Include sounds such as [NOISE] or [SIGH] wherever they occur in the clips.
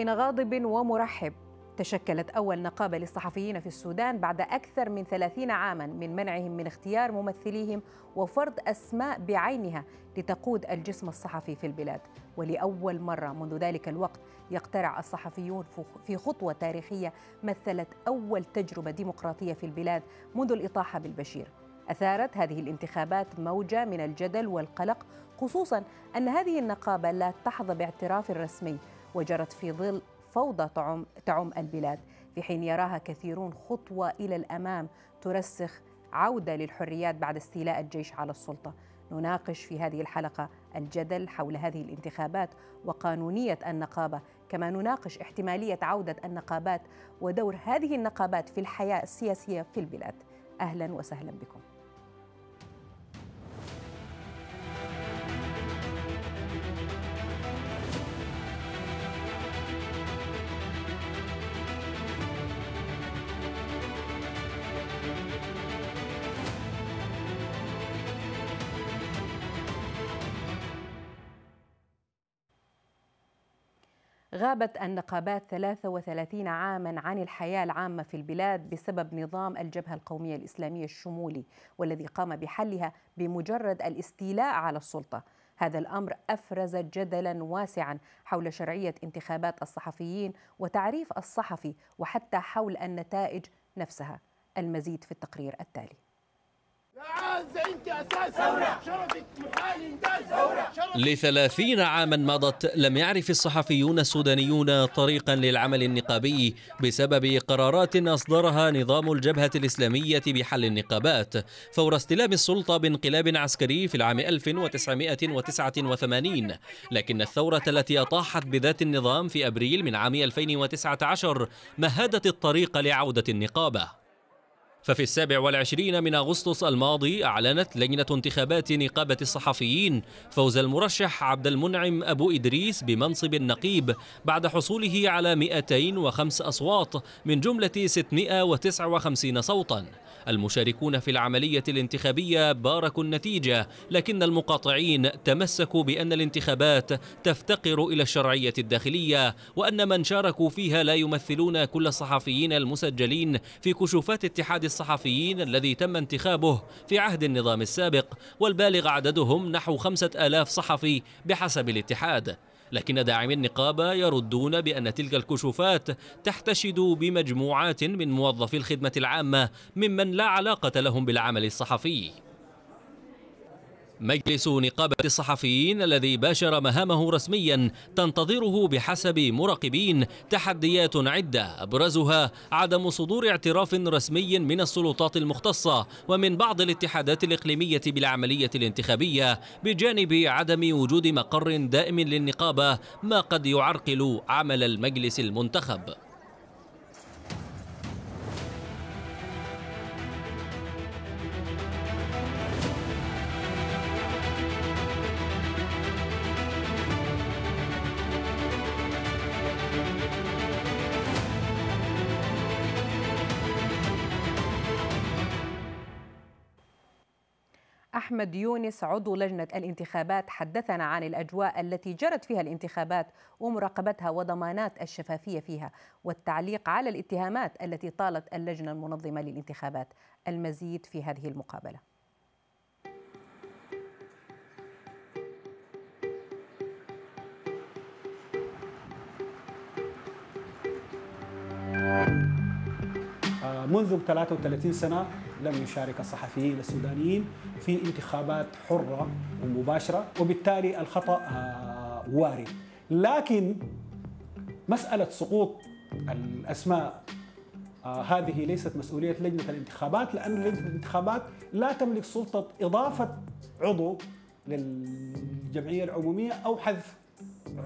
بين غاضب ومرحب تشكلت أول نقابة للصحفيين في السودان بعد أكثر من 30 عاما من منعهم من اختيار ممثليهم وفرض أسماء بعينها لتقود الجسم الصحفي في البلاد ولأول مرة منذ ذلك الوقت يقترع الصحفيون في خطوة تاريخية مثلت أول تجربة ديمقراطية في البلاد منذ الإطاحة بالبشير أثارت هذه الانتخابات موجة من الجدل والقلق خصوصا أن هذه النقابة لا تحظى باعتراف رسمي وجرت في ظل فوضى تعم, تعم البلاد في حين يراها كثيرون خطوة إلى الأمام ترسخ عودة للحريات بعد استيلاء الجيش على السلطة نناقش في هذه الحلقة الجدل حول هذه الانتخابات وقانونية النقابة كما نناقش احتمالية عودة النقابات ودور هذه النقابات في الحياة السياسية في البلاد أهلا وسهلا بكم غابت النقابات 33 عاما عن الحياة العامة في البلاد بسبب نظام الجبهة القومية الإسلامية الشمولي والذي قام بحلها بمجرد الاستيلاء على السلطة هذا الأمر أفرز جدلا واسعا حول شرعية انتخابات الصحفيين وتعريف الصحفي وحتى حول النتائج نفسها المزيد في التقرير التالي لثلاثين عاما مضت لم يعرف الصحفيون السودانيون طريقا للعمل النقابي بسبب قرارات أصدرها نظام الجبهة الإسلامية بحل النقابات فور استلام السلطة بانقلاب عسكري في العام 1989 لكن الثورة التي أطاحت بذات النظام في أبريل من عام 2019 مهدت الطريق لعودة النقابة ففي السابع والعشرين من أغسطس الماضي أعلنت لجنة انتخابات نقابة الصحفيين فوز المرشح عبد المنعم أبو إدريس بمنصب النقيب بعد حصوله على 205 أصوات من جملة 659 صوتاً المشاركون في العملية الانتخابية باركوا النتيجة لكن المقاطعين تمسكوا بأن الانتخابات تفتقر إلى الشرعية الداخلية وأن من شاركوا فيها لا يمثلون كل الصحفيين المسجلين في كشوفات اتحاد الصحفيين الذي تم انتخابه في عهد النظام السابق والبالغ عددهم نحو خمسة آلاف صحفي بحسب الاتحاد لكن داعمي النقابة يردون بأن تلك الكشوفات تحتشد بمجموعات من موظفي الخدمة العامة ممن لا علاقة لهم بالعمل الصحفي مجلس نقابة الصحفيين الذي باشر مهامه رسميا تنتظره بحسب مراقبين تحديات عدة أبرزها عدم صدور اعتراف رسمي من السلطات المختصة ومن بعض الاتحادات الإقليمية بالعملية الانتخابية بجانب عدم وجود مقر دائم للنقابة ما قد يعرقل عمل المجلس المنتخب أحمد يونس عضو لجنة الانتخابات حدثنا عن الأجواء التي جرت فيها الانتخابات ومراقبتها وضمانات الشفافية فيها والتعليق على الاتهامات التي طالت اللجنة المنظمة للانتخابات المزيد في هذه المقابله thank you آه، منذ 33 سنة لم يشارك الصحفيين السودانيين في انتخابات حرة ومباشرة وبالتالي الخطأ آه، وارد لكن مسألة سقوط الأسماء آه، هذه ليست مسؤولية لجنة الانتخابات لأن لجنة الانتخابات لا تملك سلطة إضافة عضو للجمعية العمومية أو حذف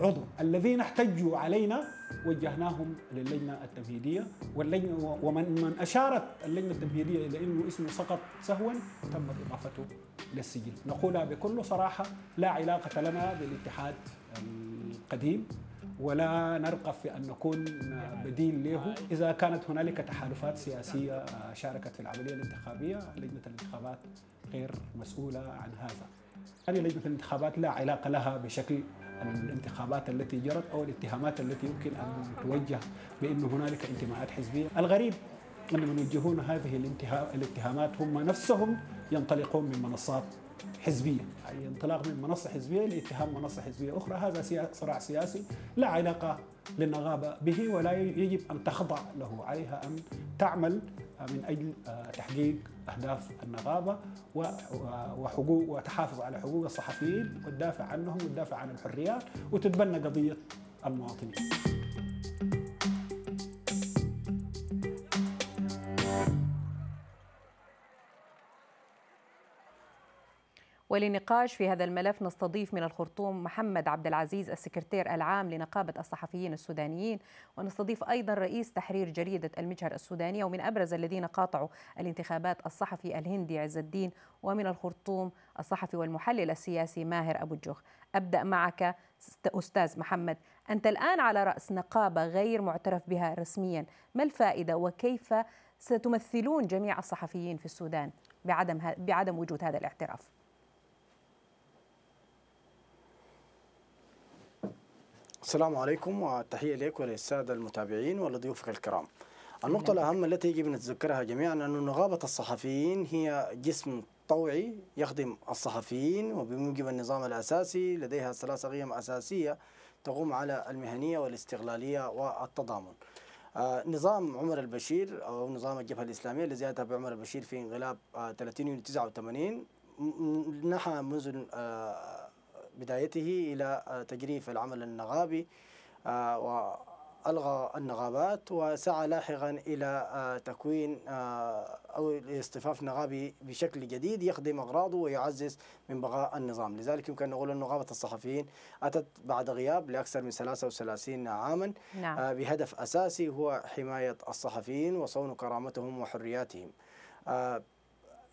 عضو الذين احتجوا علينا وجهناهم للجنه التمهيديه واللجنه ومن من اشارت اللجنه التمهيديه الى انه اسمه سقط سهوا تمت اضافته للسجن نقولها بكل صراحه لا علاقه لنا بالاتحاد القديم ولا نرغب في ان نكون بديل له اذا كانت هنالك تحالفات سياسيه شاركت في العمليه الانتخابيه لجنه الانتخابات غير مسؤوله عن هذا هذه لجنه الانتخابات لا علاقه لها بشكل الانتخابات التي جرت او الاتهامات التي يمكن ان توجه بانه هنالك انتماءات حزبيه، الغريب ان من يوجهون هذه الاتهامات هم نفسهم ينطلقون من منصات حزبيه، يعني انطلاق من منصه حزبيه لاتهام منصه حزبيه اخرى، هذا صراع سياسي لا علاقه للنغابة به ولا يجب أن تخضع له عليها أن تعمل من أجل آه، تحقيق أهداف النغابة وحقوق وتحافظ على حقوق الصحفيين وتدافع عنهم وتدافع عن الحريات وتتبنى قضية المواطنين وللنقاش في هذا الملف نستضيف من الخرطوم محمد عبد العزيز السكرتير العام لنقابة الصحفيين السودانيين ونستضيف أيضا رئيس تحرير جريدة المجهر السودانية ومن أبرز الذين قاطعوا الانتخابات الصحفي الهندي عز الدين ومن الخرطوم الصحفي والمحلل السياسي ماهر أبو الجوخ أبدأ معك أستاذ محمد أنت الآن على رأس نقابة غير معترف بها رسميا ما الفائدة وكيف ستمثلون جميع الصحفيين في السودان بعدم, بعدم وجود هذا الاعتراف السلام عليكم والتحية لك وللسادة المتابعين ولضيوفك الكرام النقطة الأهم التي يجب أن نتذكرها جميعا أن نغابة الصحفيين هي جسم طوعي يخدم الصحفيين وبموجب النظام الأساسي لديها ثلاث قيم أساسية تقوم على المهنية والاستغلالية والتضامن آه، نظام عمر البشير أو نظام الجبهة الإسلامية الذي أتى بعمر البشير في انقلاب 30 آه، يونيو 89 نحى منذ آه، بدايته إلى تجريف العمل النغابي آه، وألغى النغابات وسعى لاحقا إلى آه، تكوين آه، أو اصطفاف نغابي بشكل جديد يخدم أغراضه ويعزز من بقاء النظام لذلك يمكن أن نقول أن نغابة الصحفيين أتت بعد غياب لأكثر من 33 عاما نعم. بهدف أساسي هو حماية الصحفيين وصون كرامتهم وحرياتهم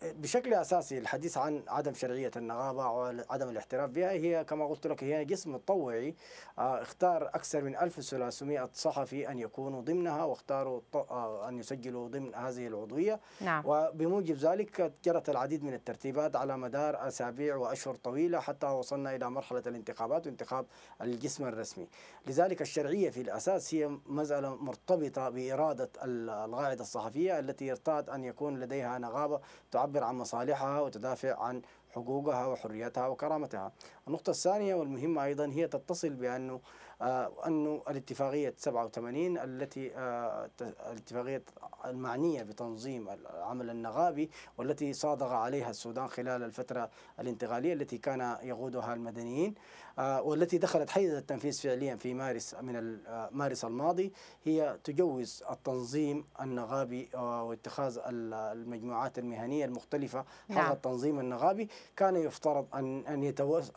بشكل اساسي الحديث عن عدم شرعيه النقابه وعدم الاحتراف بها هي كما قلت لك هي قسم تطوعي آه، اختار اكثر من 1300 صحفي ان يكونوا ضمنها واختاروا آه، ان يسجلوا ضمن هذه العضويه نعم. وبموجب ذلك جرت العديد من الترتيبات على مدار اسابيع واشهر طويله حتى وصلنا الى مرحله الانتخابات وانتخاب الجسم الرسمي لذلك الشرعيه في الاساس هي مساله مرتبطه باراده القاعده الصحفيه التي يرتاد ان يكون لديها نقابه تعبر تعبر عن مصالحها وتدافع عن حقوقها وحريتها وكرامتها النقطة الثانية والمهمة أيضا هي تتصل بأنه آه، أنه الاتفاقية 87 التي آه، الاتفاقية المعنية بتنظيم العمل النغابي والتي صادق عليها السودان خلال الفترة الانتقالية التي كان يقودها المدنيين آه، والتي دخلت حيز التنفيذ فعليا في مارس من مارس الماضي هي تجوز التنظيم النغابي واتخاذ المجموعات المهنية المختلفة نعم. التنظيم النغابي كان يفترض أن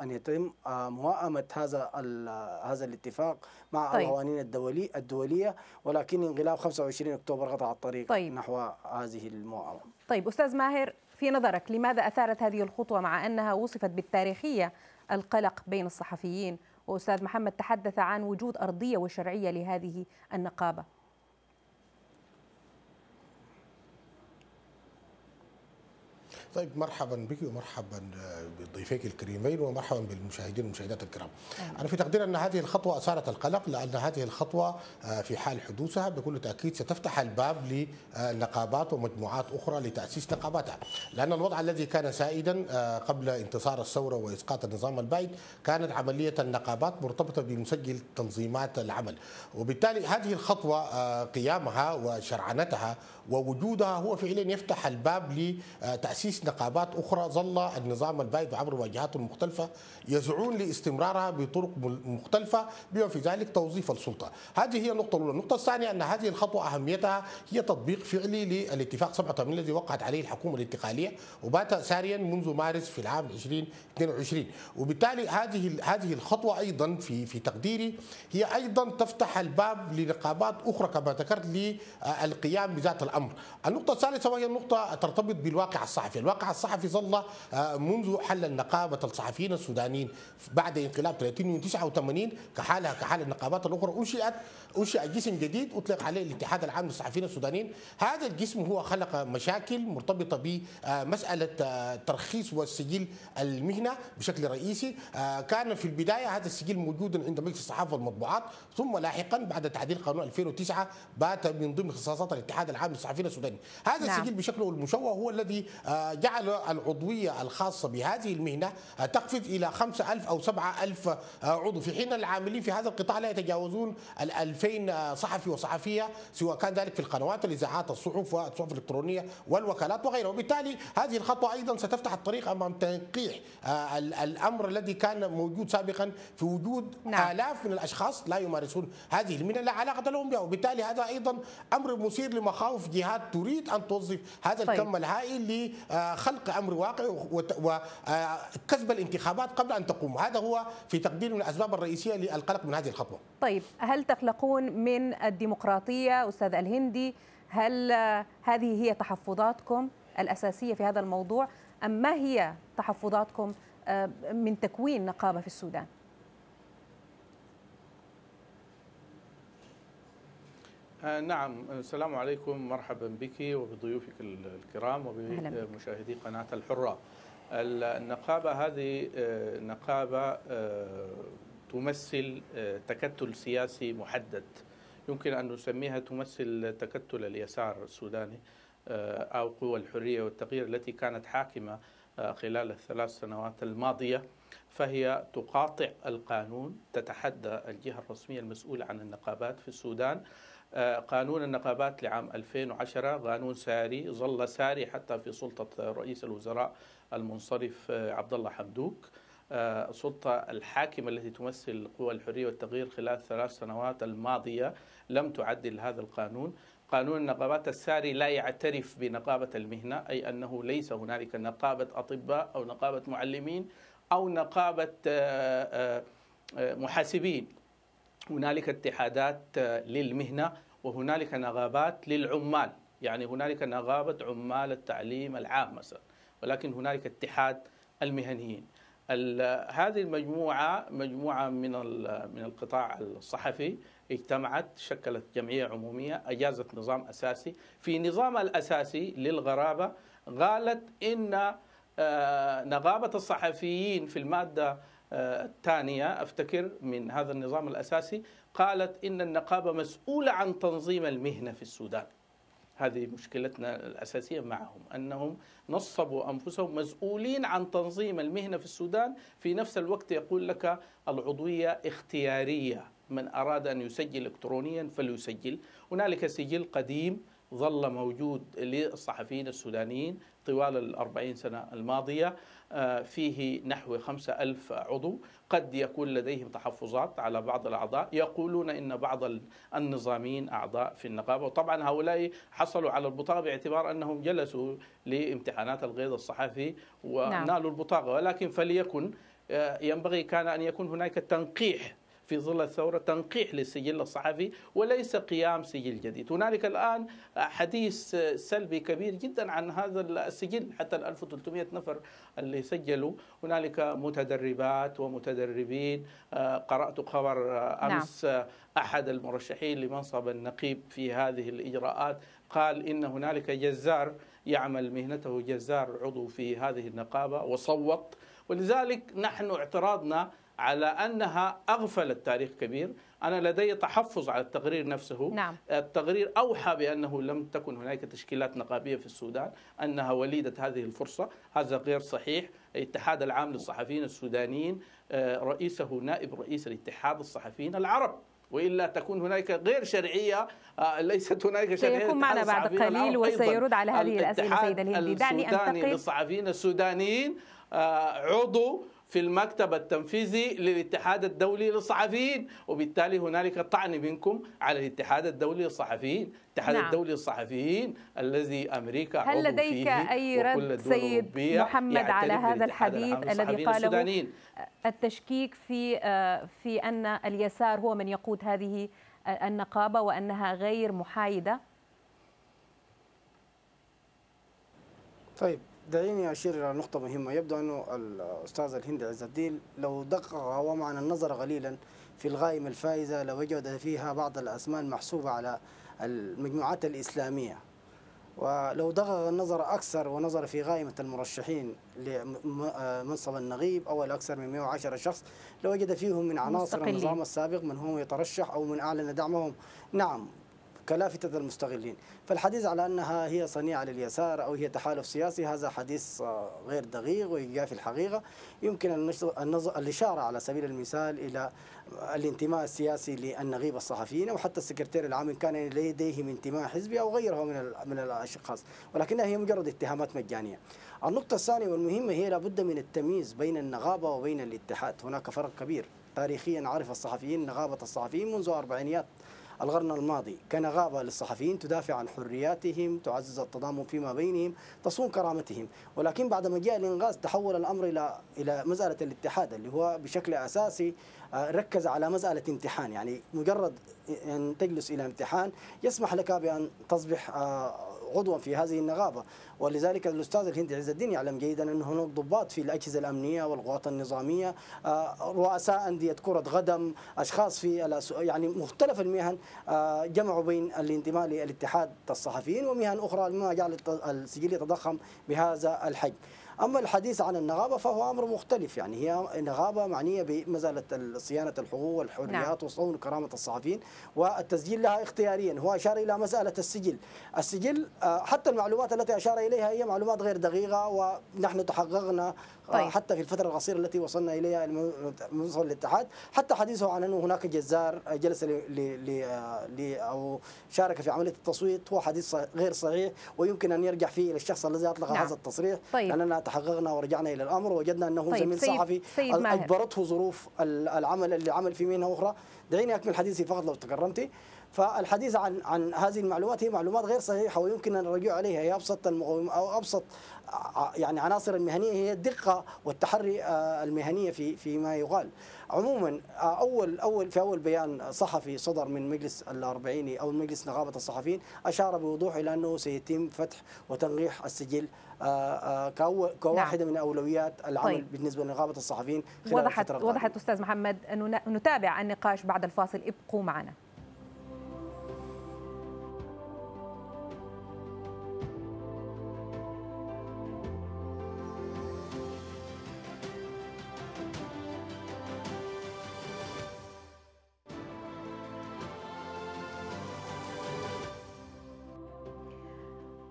أن يتم موائمة هذا هذا الاتفاق الاتفاق مع طيب. القوانين الدولي الدولية ولكن انقلاب 25 أكتوبر قطع الطريق طيب. نحو هذه المؤامرة طيب أستاذ ماهر في نظرك لماذا أثارت هذه الخطوة مع أنها وصفت بالتاريخية القلق بين الصحفيين وأستاذ محمد تحدث عن وجود أرضية وشرعية لهذه النقابة طيب مرحبا بك ومرحبا بضيفيك الكريمين ومرحبا بالمشاهدين والمشاهدات الكرام. آه. انا في تقدير ان هذه الخطوه اثارت القلق لان هذه الخطوه آه، في حال حدوثها بكل تاكيد ستفتح الباب لنقابات ومجموعات اخرى لتاسيس نقاباتها، لان الوضع الذي كان سائدا آه، قبل انتصار الثوره واسقاط النظام البائد كانت عمليه النقابات مرتبطه بمسجل تنظيمات العمل، وبالتالي هذه الخطوه آه، قيامها وشرعنتها ووجودها هو فعلا يفتح الباب لتأسيس نقابات أخرى ظل النظام البائد عبر واجهاته المختلفة يزعون لاستمرارها بطرق مختلفة بما في ذلك توظيف السلطة هذه هي النقطة الأولى النقطة الثانية أن هذه الخطوة أهميتها هي تطبيق فعلي للاتفاق 87 الذي وقعت عليه الحكومة الانتقالية وبات ساريا منذ مارس في العام 2022 وبالتالي هذه هذه الخطوة أيضا في في تقديري هي أيضا تفتح الباب لنقابات أخرى كما ذكرت للقيام بذات الامر. النقطه الثالثه وهي النقطه ترتبط بالواقع الصحفي، الواقع الصحفي ظل آه، منذ حل النقابة الصحفيين السودانيين بعد انقلاب 30 يونيو 89 كحالها كحال النقابات الاخرى انشئت انشئ جسم جديد اطلق عليه الاتحاد العام للصحفيين السودانيين، هذا الجسم هو خلق مشاكل مرتبطه بمساله آه، ترخيص والسجل المهنه بشكل رئيسي، آه، كان في البدايه هذا السجل موجودا عند مجلس الصحافه والمطبوعات، ثم لاحقا بعد تعديل قانون 2009 بات من ضمن اختصاصات الاتحاد العام للصحفيين الصحفيين سودانيين هذا نعم. السجل بشكله المشوه هو الذي آه، جعل العضويه الخاصه بهذه المهنه آه، تقفز الى 5000 او 7000 آه، عضو في حين العاملين في هذا القطاع لا يتجاوزون ال 2000 صحفي وصحفيه سواء كان ذلك في القنوات الاذاعات الصحف والصحف الالكترونيه والوكالات وغيرها وبالتالي هذه الخطوه ايضا ستفتح الطريق امام تنقيح الامر الذي كان موجود سابقا في وجود نعم. الاف من الاشخاص لا يمارسون هذه المهنه لا علاقه لهم بها وبالتالي هذا ايضا امر مثير لمخاوف جهات تريد أن توظف هذا طيب. الكم الهائل لخلق أمر واقع وكسب آه، الانتخابات قبل أن تقوم هذا هو في تقدير من الأسباب الرئيسية للقلق من هذه الخطوة طيب هل تقلقون من الديمقراطية أستاذ الهندي هل هذه هي تحفظاتكم الأساسية في هذا الموضوع أم ما هي تحفظاتكم آه، من تكوين نقابة في السودان؟ آه، نعم السلام عليكم مرحبا بك وبضيوفك الكرام وبمشاهدي قناة الحرة النقابة هذه آه، نقابة آه، تمثل تكتل سياسي محدد يمكن أن نسميها تمثل تكتل اليسار السوداني أو قوى الحرية والتغيير التي كانت حاكمة خلال الثلاث سنوات الماضية فهي تقاطع القانون تتحدى الجهة الرسمية المسؤولة عن النقابات في السودان آه، قانون النقابات لعام 2010 قانون ساري ظل ساري حتى في سلطة رئيس الوزراء المنصرف آه، عبد الله حمدوك آه، السلطة الحاكمة التي تمثل قوى الحرية والتغيير خلال ثلاث سنوات الماضية لم تعدل هذا القانون قانون النقابات الساري لا يعترف بنقابة المهنة أي أنه ليس هنالك نقابة أطباء أو نقابة معلمين أو نقابة محاسبين هنالك اتحادات للمهنة وهنالك نغابات للعمال يعني هنالك نغابة عمال التعليم العام مثلا ولكن هنالك اتحاد المهنيين هذه المجموعة مجموعة من من القطاع الصحفي اجتمعت شكلت جمعية عمومية أجازت نظام أساسي في نظام الأساسي للغرابة قالت إن آه، نغابة الصحفيين في المادة آه، الثانية أفتكر من هذا النظام الأساسي قالت إن النقابة مسؤولة عن تنظيم المهنة في السودان هذه مشكلتنا الأساسية معهم أنهم نصبوا أنفسهم مسؤولين عن تنظيم المهنة في السودان في نفس الوقت يقول لك العضوية اختيارية من أراد أن يسجل إلكترونيا فليسجل هنالك سجل قديم ظل موجود للصحفيين السودانيين طوال الأربعين سنة الماضية آه، فيه نحو خمسة ألف عضو قد يكون لديهم تحفظات على بعض الأعضاء يقولون إن بعض النظاميين أعضاء في النقابة وطبعا هؤلاء حصلوا على البطاقة باعتبار أنهم جلسوا لامتحانات الغيظ الصحفي نعم. ونالوا البطاقة ولكن فليكن آه، ينبغي كان أن يكون هناك تنقيح في ظل الثورة تنقيح للسجل الصحفي وليس قيام سجل جديد هنالك الآن حديث سلبي كبير جدا عن هذا السجل حتى 1300 نفر اللي سجلوا هنالك متدربات ومتدربين آه، قرأت خبر آه، نعم. أمس نعم. أحد المرشحين لمنصب النقيب في هذه الإجراءات قال إن هنالك جزار يعمل مهنته جزار عضو في هذه النقابة وصوت ولذلك نحن اعتراضنا على انها اغفلت تاريخ كبير، انا لدي تحفظ على التقرير نفسه نعم. التقرير اوحى بانه لم تكن هناك تشكيلات نقابيه في السودان، انها وليده هذه الفرصه، هذا غير صحيح، الاتحاد العام للصحفيين السودانيين آه، رئيسه نائب رئيس الاتحاد الصحفيين العرب والا تكون هناك غير شرعيه آه، ليست هناك شرعيه سيكون معنا بعد قليل وسيرد على هذه الاسئله سيد الهندي دعني انتقل للصحفيين السودانيين آه، عضو في المكتب التنفيذي للاتحاد الدولي للصحفيين وبالتالي هنالك طعن منكم على الاتحاد الدولي للصحفيين الاتحاد نعم. الدولي للصحفيين الذي امريكا عضو فيه هل لديك اي رد سيد محمد على هذا الحديث الذي قاله التشكيك في آه، في ان اليسار هو من يقود هذه آه، النقابه وانها غير محايده طيب دعيني أشير إلى نقطة مهمة يبدو أنه الأستاذ الهند عز الدين لو دقق ومعنى النظر قليلا في الغائمة الفائزة لوجد فيها بعض الأسماء المحسوبة على المجموعات الإسلامية ولو دقق النظر أكثر ونظر في غائمة المرشحين لمنصب النغيب أو الأكثر من 110 شخص لوجد فيهم من عناصر النظام السابق من هم يترشح أو من أعلن دعمهم نعم كلافتة المستغلين فالحديث على أنها هي صنيعة لليسار أو هي تحالف سياسي هذا حديث آه، غير دقيق ويجافي الحقيقة يمكن النظر الإشارة على سبيل المثال إلى الانتماء السياسي للنغيب الصحفيين أو حتى السكرتير العام إن كان لديهم انتماء حزبي أو غيره من من الأشخاص ولكنها هي مجرد اتهامات مجانية النقطة الثانية والمهمة هي لابد من التمييز بين النغابة وبين الاتحاد هناك فرق كبير تاريخيا عرف الصحفيين نغابة الصحفيين منذ أربعينيات القرن الماضي كان غابة للصحفيين تدافع عن حرياتهم تعزز التضامن فيما بينهم تصون كرامتهم ولكن بعدما جاء الإنغاز تحول الأمر إلى إلى مسألة الاتحاد اللي هو بشكل أساسي آه، ركز على مسألة امتحان يعني مجرد أن تجلس إلى امتحان يسمح لك بأن تصبح آه، عضوا في هذه النغابه ولذلك الاستاذ الهندي عز الدين يعلم جيدا ان هناك ضباط في الاجهزه الامنيه والقوات النظاميه آه، رؤساء انديه كره قدم اشخاص في يعني مختلف المهن آه، جمعوا بين الانتماء للاتحاد الصحفيين ومهن اخرى مما جعل السجل يتضخم بهذا الحجم أما الحديث عن النغابة فهو أمر مختلف يعني هي نغابة معنية بمسألة صيانة الحقوق والحريات نعم. وصون كرامة الصحفيين والتسجيل لها اختياريا هو أشار إلى مسألة السجل السجل آه، حتى المعلومات التي أشار إليها هي معلومات غير دقيقة ونحن تحققنا آه، طيب. حتى في الفترة القصيرة التي وصلنا إليها وصل الاتحاد حتى حديثه عن أنه هناك جزار آه، جلس ل أو شارك في عملية التصويت هو حديث غير صحيح ويمكن أن يرجع فيه إلى الشخص الذي أطلق نعم. هذا التصريح طيب. لأننا تحققنا ورجعنا الى الامر وجدنا انه طيب زميل سيد صحفي سيد اجبرته ظروف العمل اللي عمل في مهنه اخرى دعيني اكمل حديثي فقط لو تكرمتي فالحديث عن عن هذه المعلومات هي معلومات غير صحيحه ويمكن الرجوع عليها هي ابسط المقوم او ابسط يعني عناصر المهنيه هي الدقه والتحري آه، المهنيه في فيما يقال. عموما آه، اول اول في اول بيان صحفي صدر من مجلس الاربعيني او مجلس نقابه الصحفيين اشار بوضوح الى انه سيتم فتح وتنقيح السجل آه، آه، كواحده نعم. من اولويات العمل طيب. بالنسبه لنقابه الصحفيين خلال وضحت وضحت استاذ محمد انه نتابع النقاش بعد الفاصل ابقوا معنا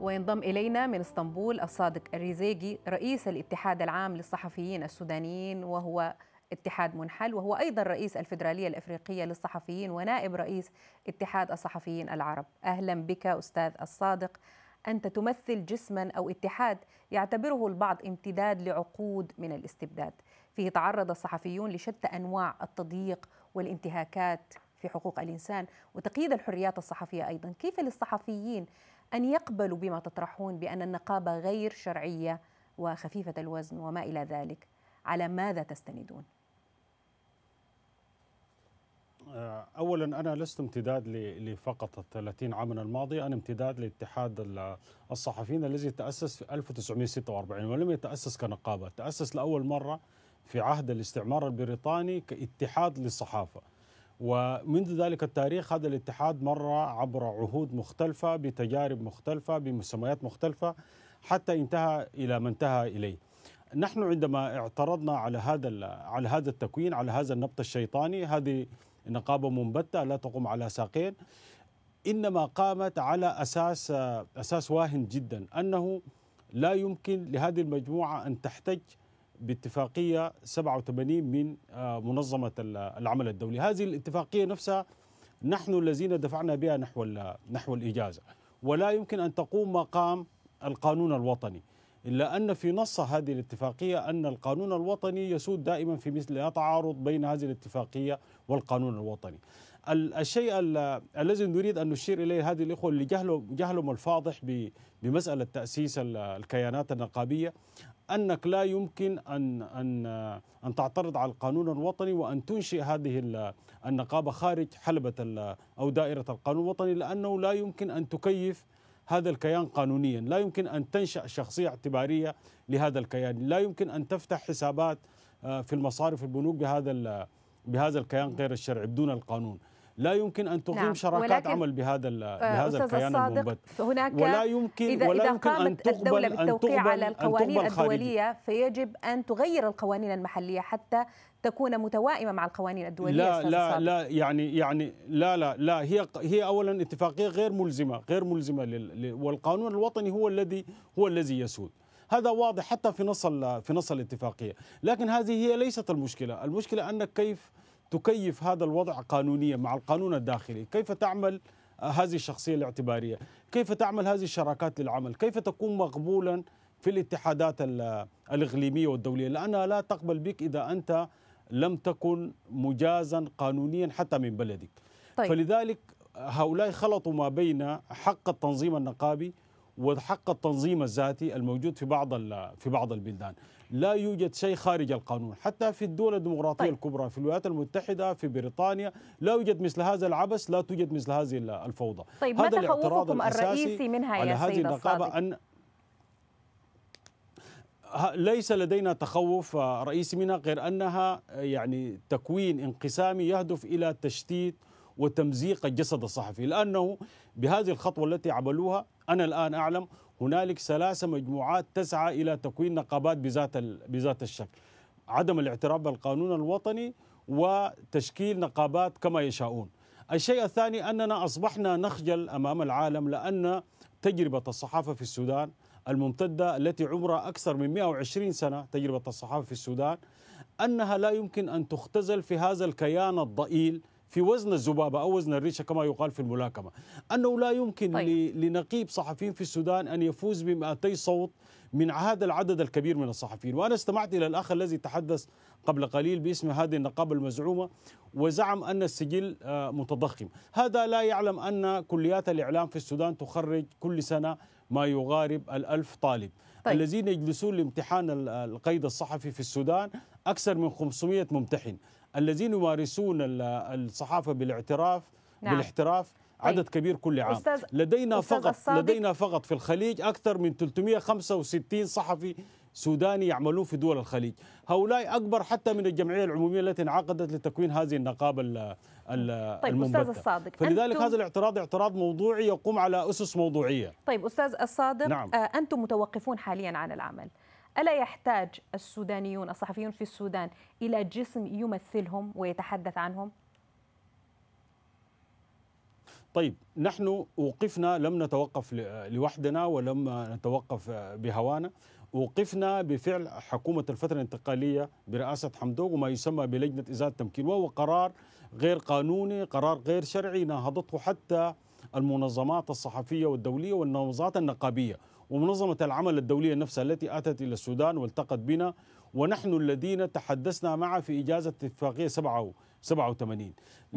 وينضم إلينا من اسطنبول الصادق الريزيجي رئيس الاتحاد العام للصحفيين السودانيين وهو اتحاد منحل وهو أيضا رئيس الفدرالية الأفريقية للصحفيين ونائب رئيس اتحاد الصحفيين العرب أهلا بك أستاذ الصادق أنت تمثل جسما أو اتحاد يعتبره البعض امتداد لعقود من الاستبداد فيه تعرض الصحفيون لشتى أنواع التضييق والانتهاكات في حقوق الإنسان وتقييد الحريات الصحفية أيضا كيف للصحفيين أن يقبلوا بما تطرحون بأن النقابة غير شرعية وخفيفة الوزن وما إلى ذلك على ماذا تستندون؟ آه، اولا انا لست امتداد لفقط الثلاثين 30 عاما الماضيه، انا امتداد لاتحاد الصحفيين الذي تاسس في 1946 ولم يتاسس كنقابه، تاسس لاول مره في عهد الاستعمار البريطاني كاتحاد للصحافه. ومنذ ذلك التاريخ هذا الاتحاد مر عبر عهود مختلفة بتجارب مختلفة بمسميات مختلفة حتى انتهى إلى ما انتهى إليه نحن عندما اعترضنا على هذا على هذا التكوين على هذا النبط الشيطاني هذه نقابة منبتة لا تقوم على ساقين إنما قامت على أساس أساس واهن جدا أنه لا يمكن لهذه المجموعة أن تحتج باتفاقيه 87 من آه، منظمه العمل الدولي، هذه الاتفاقيه نفسها نحن الذين دفعنا بها نحو نحو الاجازه، ولا يمكن ان تقوم مقام القانون الوطني، الا ان في نص هذه الاتفاقيه ان القانون الوطني يسود دائما في مثل تعارض بين هذه الاتفاقيه والقانون الوطني. الشيء الذي نريد ان نشير اليه هذه الاخوه اللي جهلهم جهلهم الفاضح بمساله تاسيس الكيانات النقابيه انك لا يمكن ان ان ان تعترض على القانون الوطني وان تنشئ هذه النقابه خارج حلبه او دائره القانون الوطني لانه لا يمكن ان تكيف هذا الكيان قانونيا، لا يمكن ان تنشا شخصيه اعتباريه لهذا الكيان، لا يمكن ان تفتح حسابات آه، في المصارف البنوك بهذا بهذا الكيان غير الشرعي بدون القانون. لا يمكن ان تقيم نعم. شراكات عمل بهذا آه، بهذا الكيان المنبت هناك ولا يمكن إذا ولا إذا يمكن قامت أن تقبل الدولة بالتوقيع أن تقبل على القوانين أن تقبل الدولية فيجب أن تغير القوانين المحلية حتى تكون متوائمة مع القوانين الدولية لا لا لا يعني يعني لا لا لا هي هي أولا اتفاقية غير ملزمة غير ملزمة والقانون الوطني هو الذي هو الذي يسود هذا واضح حتى في نص في نص الاتفاقية لكن هذه هي ليست المشكلة المشكلة أنك كيف تكيف هذا الوضع قانونيا مع القانون الداخلي كيف تعمل هذه الشخصية الاعتبارية كيف تعمل هذه الشراكات للعمل كيف تكون مقبولا في الاتحادات الإقليمية والدولية لأنها لا تقبل بك إذا أنت لم تكن مجازا قانونيا حتى من بلدك طيب. فلذلك هؤلاء خلطوا ما بين حق التنظيم النقابي وحق التنظيم الذاتي الموجود في بعض في بعض البلدان لا يوجد شيء خارج القانون حتى في الدول الديمقراطية طيب. الكبرى في الولايات المتحدة في بريطانيا لا يوجد مثل هذا العبث لا توجد مثل هذه الفوضى طيب هذا ما تخوفكم الرئيسي منها يا على سيد هذه النقابة أن ليس لدينا تخوف رئيسي منها غير انها يعني تكوين انقسامي يهدف الى تشتيت وتمزيق الجسد الصحفي لانه بهذه الخطوه التي عملوها انا الان اعلم هنالك ثلاثة مجموعات تسعى إلى تكوين نقابات بذات بذات الشكل عدم الاعتراف بالقانون الوطني وتشكيل نقابات كما يشاؤون الشيء الثاني أننا أصبحنا نخجل أمام العالم لأن تجربة الصحافة في السودان الممتدة التي عمرها أكثر من 120 سنة تجربة الصحافة في السودان أنها لا يمكن أن تختزل في هذا الكيان الضئيل في وزن الذبابه او وزن الريشه كما يقال في الملاكمه انه لا يمكن طيب. لنقيب صحفيين في السودان ان يفوز بمئتي صوت من هذا العدد الكبير من الصحفيين وانا استمعت الى الاخ الذي تحدث قبل قليل باسم هذه النقابه المزعومه وزعم ان السجل آه، متضخم هذا لا يعلم ان كليات الاعلام في السودان تخرج كل سنه ما يغارب الألف طالب طيب. الذين يجلسون لامتحان القيد الصحفي في السودان أكثر من 500 ممتحن الذين يمارسون الصحافه بالاعتراف نعم. بالاحتراف طيب. عدد كبير كل عام أستاذ لدينا أستاذ فقط الصادق. لدينا فقط في الخليج اكثر من 365 صحفي سوداني يعملون في دول الخليج هؤلاء أكبر حتى من الجمعية العمومية التي انعقدت لتكوين هذه النقابة طيب المنبتة. أستاذ الصادق فلذلك هذا الاعتراض اعتراض موضوعي يقوم على أسس موضوعية طيب أستاذ الصادق نعم. آه، أنتم متوقفون حاليا عن العمل ألا يحتاج السودانيون الصحفيون في السودان إلى جسم يمثلهم ويتحدث عنهم؟ طيب نحن وقفنا لم نتوقف لوحدنا ولم نتوقف بهوانا وقفنا بفعل حكومة الفترة الانتقالية برئاسة حمدوغ وما يسمى بلجنة إزالة التمكين وهو قرار غير قانوني قرار غير شرعي ناهضته حتى المنظمات الصحفية والدولية والمنظمات النقابية ومنظمة العمل الدولية نفسها التي أتت إلى السودان والتقت بنا ونحن الذين تحدثنا معه في إجازة اتفاقية 87 نعم.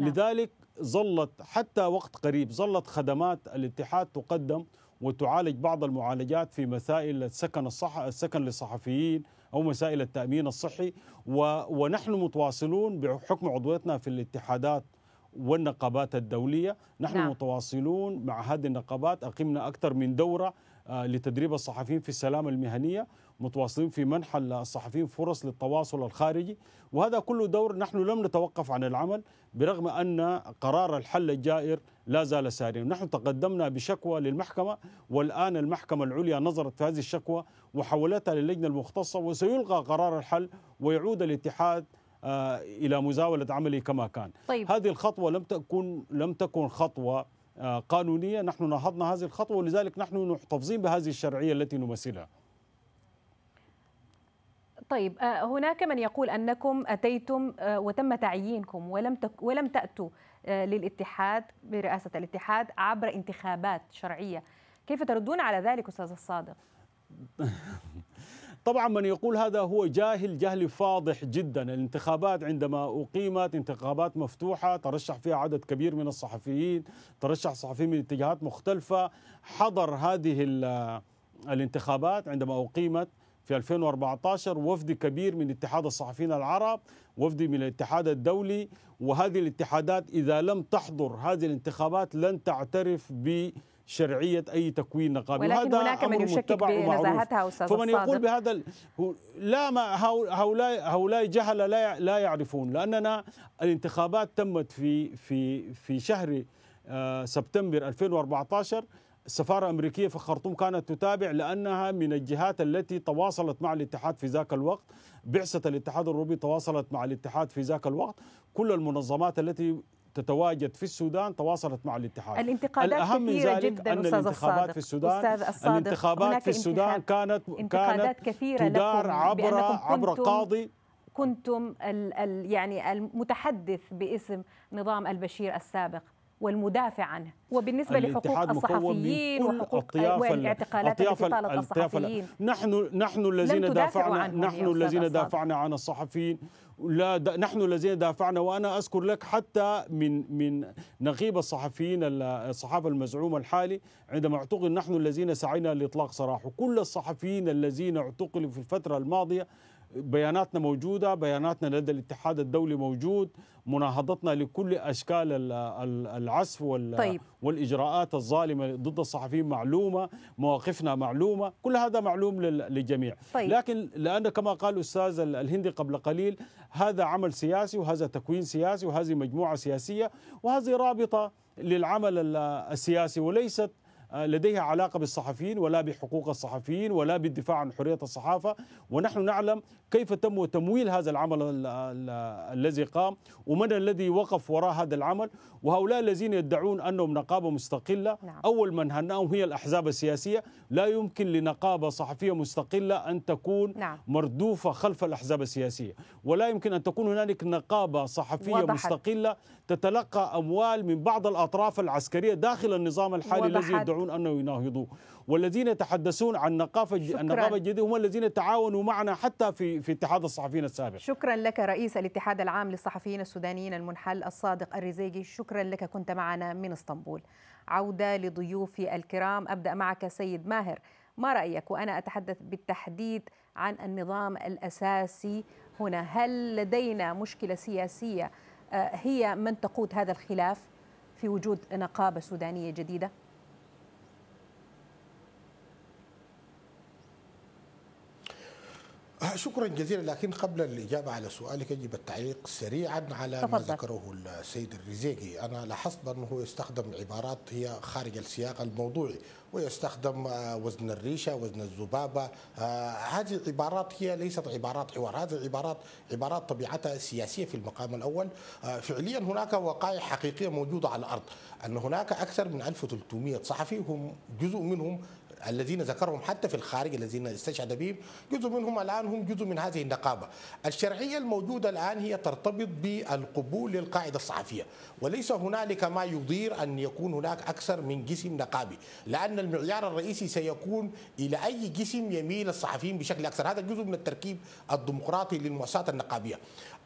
لذلك ظلت حتى وقت قريب ظلت خدمات الاتحاد تقدم وتعالج بعض المعالجات في مسائل السكن الصح السكن للصحفيين او مسائل التامين الصحي و... ونحن متواصلون بحكم عضويتنا في الاتحادات والنقابات الدوليه، نحن نعم. متواصلون مع هذه النقابات اقمنا اكثر من دوره آه، لتدريب الصحفيين في السلامة المهنية متواصلين في منح الصحفيين فرص للتواصل الخارجي وهذا كله دور نحن لم نتوقف عن العمل برغم أن قرار الحل الجائر لا زال ساريا نحن تقدمنا بشكوى للمحكمة والآن المحكمة العليا نظرت في هذه الشكوى وحولتها للجنة المختصة وسيلغى قرار الحل ويعود الاتحاد آه، الى مزاوله عمله كما كان طيب. هذه الخطوه لم تكن لم تكن خطوه آه، قانونية نحن نهضنا هذه الخطوة ولذلك نحن محتفظين بهذه الشرعية التي نمثلها طيب آه، هناك من يقول انكم اتيتم آه، وتم تعيينكم ولم ولم تاتوا للاتحاد برئاسه الاتحاد عبر انتخابات شرعيه كيف تردون على ذلك استاذ الصادق [LAUGHS] طبعا من يقول هذا هو جاهل جهل فاضح جدا الانتخابات عندما أقيمت انتخابات مفتوحة ترشح فيها عدد كبير من الصحفيين ترشح صحفيين من اتجاهات مختلفة حضر هذه الانتخابات عندما أقيمت في 2014 وفد كبير من اتحاد الصحفيين العرب وفد من الاتحاد الدولي وهذه الاتحادات إذا لم تحضر هذه الانتخابات لن تعترف بالانتخابات شرعيه اي تكوين نقابي ولكن هناك من يشكك بنزاهتها استاذ فمن يقول بهذا لا ما هؤلاء هؤلاء جهله لا لا يعرفون لاننا الانتخابات تمت في في في شهر آه، سبتمبر 2014 السفارة الأمريكية في الخرطوم كانت تتابع لأنها من الجهات التي تواصلت مع الاتحاد في ذاك الوقت بعثة الاتحاد الأوروبي تواصلت مع الاتحاد في ذاك الوقت كل المنظمات التي تتواجد في السودان تواصلت مع الاتحاد الانتقادات الأهم كثيرة من ذلك جدا أن الانتخابات في السودان الانتخابات في السودان كانت انتقادات كانت كثيرة تدار عبر عبر قاضي كنتم الـ الـ يعني المتحدث باسم نظام البشير السابق والمدافع عنه وبالنسبة لحقوق الصحفيين وحقوق الطيافة والاعتقالات التي طالت الصحفيين نحن نحن الذين دافعنا نحن الذين دافعنا عن الصحفيين لا نحن الذين دافعنا وانا اذكر لك حتى من من نقيب الصحفيين الصحافه المزعوم الحالي عندما اعتقل نحن الذين سعينا لاطلاق سراحه كل الصحفيين الذين اعتقلوا في الفتره الماضيه بياناتنا موجودة بياناتنا لدى الاتحاد الدولي موجود مناهضتنا لكل أشكال العسف طيب. والإجراءات الظالمة ضد الصحفيين معلومة مواقفنا معلومة كل هذا معلوم للجميع طيب. لكن لأن كما قال الأستاذ الهندي قبل قليل هذا عمل سياسي وهذا تكوين سياسي وهذه مجموعة سياسية وهذه رابطة للعمل السياسي وليست آه، لديها علاقة بالصحفيين ولا بحقوق الصحفيين ولا بالدفاع عن حرية الصحافة ونحن نعلم كيف تم تمويل هذا العمل الذي قام ومن الذي وقف وراء هذا العمل وهؤلاء الذين يدعون أنهم نقابة مستقلة نعم. أول من هنأهم هي الأحزاب السياسية لا يمكن لنقابة صحفية مستقلة أن تكون نعم. مردوفة خلف الأحزاب السياسية ولا يمكن أن تكون هنالك نقابة صحفية وضحت. مستقلة تتلقى أموال من بعض الأطراف العسكرية داخل النظام الحالي الذي يدعون أنه يناهضوه والذين يتحدثون عن نقابة النقابة الجديدة هم الذين تعاونوا معنا حتى في في اتحاد الصحفيين السابق شكرا لك رئيس الاتحاد العام للصحفيين السودانيين المنحل الصادق الرزيقي شكرا لك كنت معنا من اسطنبول عودة لضيوفي الكرام أبدأ معك سيد ماهر ما رأيك وأنا أتحدث بالتحديد عن النظام الأساسي هنا هل لدينا مشكلة سياسية آه، هي من تقود هذا الخلاف في وجود نقابة سودانية جديدة؟ آه، شكرا جزيلا لكن قبل الإجابة على سؤالك يجب التعليق سريعا على تفضل. ما ذكره السيد الرزيقي أنا لاحظت أنه يستخدم عبارات هي خارج السياق الموضوعي ويستخدم آه، وزن الريشة وزن الذبابة آه، هذه العبارات هي ليست عبارات حوار هذه العبارات عبارات طبيعتها سياسية في المقام الأول فعليا هناك وقائع حقيقية موجودة على الأرض أن هناك أكثر من 1300 صحفي هم جزء منهم الذين ذكرهم حتى في الخارج الذين استشهد بهم جزء منهم الآن هم جزء من هذه النقابة الشرعية الموجودة الآن هي ترتبط بالقبول للقاعدة الصحفية وليس هنالك ما يضير أن يكون هناك أكثر من جسم نقابي لأن المعيار الرئيسي سيكون إلى أي جسم يميل الصحفيين بشكل أكثر هذا جزء من التركيب الديمقراطي للمؤسسات النقابية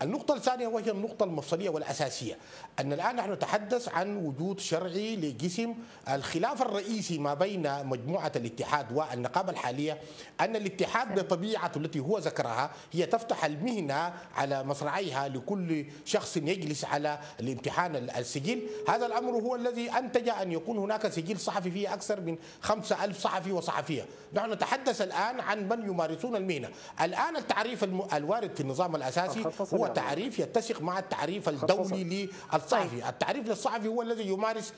النقطة الثانية وهي النقطة المفصلية والأساسية أن الآن نحن نتحدث عن وجود شرعي لجسم الخلاف الرئيسي ما بين مجموعة الاتحاد والنقابة الحالية أن الاتحاد بطبيعته التي هو ذكرها هي تفتح المهنة على مصرعيها لكل شخص يجلس على الامتحان السجل هذا الأمر هو الذي أنتج أن يكون هناك سجل صحفي فيه أكثر من 5000 صحفي وصحفية نحن نتحدث الآن عن من يمارسون المهنة الآن التعريف الوارد في النظام الأساسي هو تعريف يتسق مع التعريف الدولي طيب. للصحفي التعريف للصحفي هو الذي يمارس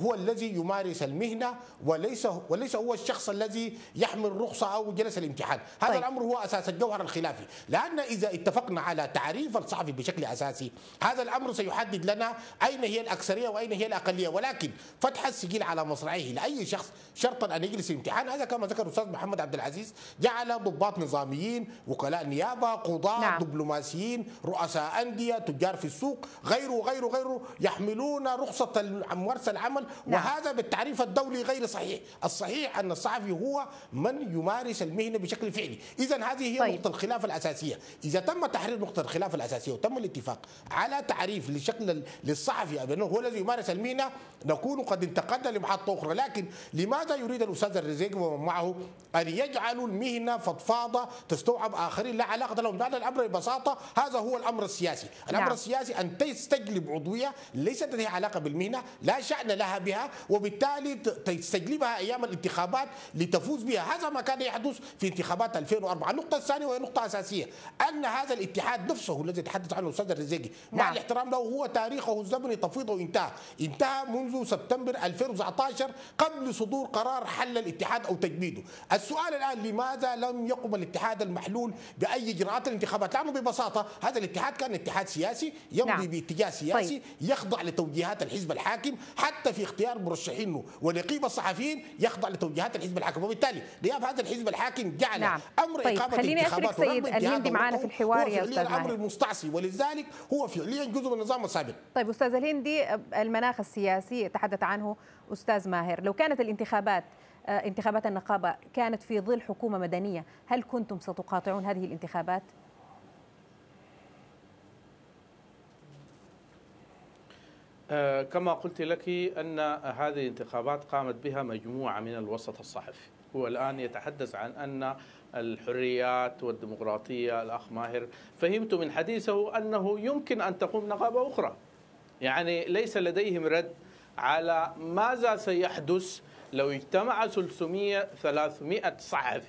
هو الذي يمارس المهنه وليس وليس هو الشخص الذي يحمل رخصه او جلس الامتحان هذا طيب. الامر هو اساس الجوهر الخلافي لان اذا اتفقنا على تعريف الصحفي بشكل اساسي هذا الامر سيحدد لنا اين هي الاكثريه واين هي الاقليه ولكن فتح السجل على مصرعيه لاي شخص شرطا ان يجلس الامتحان هذا كما ذكر الاستاذ محمد عبد العزيز جعل ضباط نظاميين وكلاء نيابه قضاة نعم. دبلوماسيين رؤساء أندية تجار في السوق غيره غيره غيره يحملون رخصة ممارسة العمل نعم. وهذا بالتعريف الدولي غير صحيح الصحيح أن الصحفي هو من يمارس المهنة بشكل فعلي إذا هذه هي طيب. نقطة الخلاف الأساسية إذا تم تحرير نقطة الخلاف الأساسية وتم الاتفاق على تعريف لشكل للصحفي بأنه هو الذي يمارس المهنة نكون قد انتقلنا لمحطة أخرى لكن لماذا يريد الأستاذ الرزيق ومن معه أن يجعلوا المهنة فضفاضة تستوعب آخرين لا علاقة لهم هذا الأمر ببساطة هذا هو هو الامر السياسي، الامر نعم. السياسي ان تستجلب عضويه ليست لها علاقه بالمهنه، لا شان لها بها، وبالتالي تستجلبها ايام الانتخابات لتفوز بها، هذا ما كان يحدث في انتخابات 2004، النقطه الثانيه وهي نقطه اساسيه، ان هذا الاتحاد نفسه الذي تحدث عنه الاستاذ الرزيقي، مع نعم. الاحترام له هو تاريخه الزمني تفويضه انتهى، انتهى منذ سبتمبر 2019 قبل صدور قرار حل الاتحاد او تجميده، السؤال الان لماذا لم يقم الاتحاد المحلول باي اجراءات الانتخابات؟ لانه ببساطه هذا الاتحاد كان اتحاد سياسي يمضي نعم. باتجاه طيب. سياسي طيب. يخضع لتوجيهات الحزب الحاكم حتى في اختيار مرشحينه ونقيب الصحفيين يخضع لتوجيهات الحزب الحاكم وبالتالي غياب هذا الحزب الحاكم جعل نعم. امر طيب. اقامه خليني اشرك سيد الهندي معنا في الحوار يا استاذ الامر المستعصي ولذلك هو فعليا جزء من النظام السابق طيب استاذ الهندي المناخ السياسي تحدث عنه استاذ ماهر لو كانت الانتخابات آه، انتخابات النقابه كانت في ظل حكومه مدنيه هل كنتم ستقاطعون هذه الانتخابات آه، كما قلت لك أن هذه الانتخابات قامت بها مجموعة من الوسط الصحفي هو الآن يتحدث عن أن الحريات والديمقراطية الأخ ماهر فهمت من حديثه أنه يمكن أن تقوم نقابة أخرى يعني ليس لديهم رد على ماذا سيحدث لو اجتمع 300 300 صحفي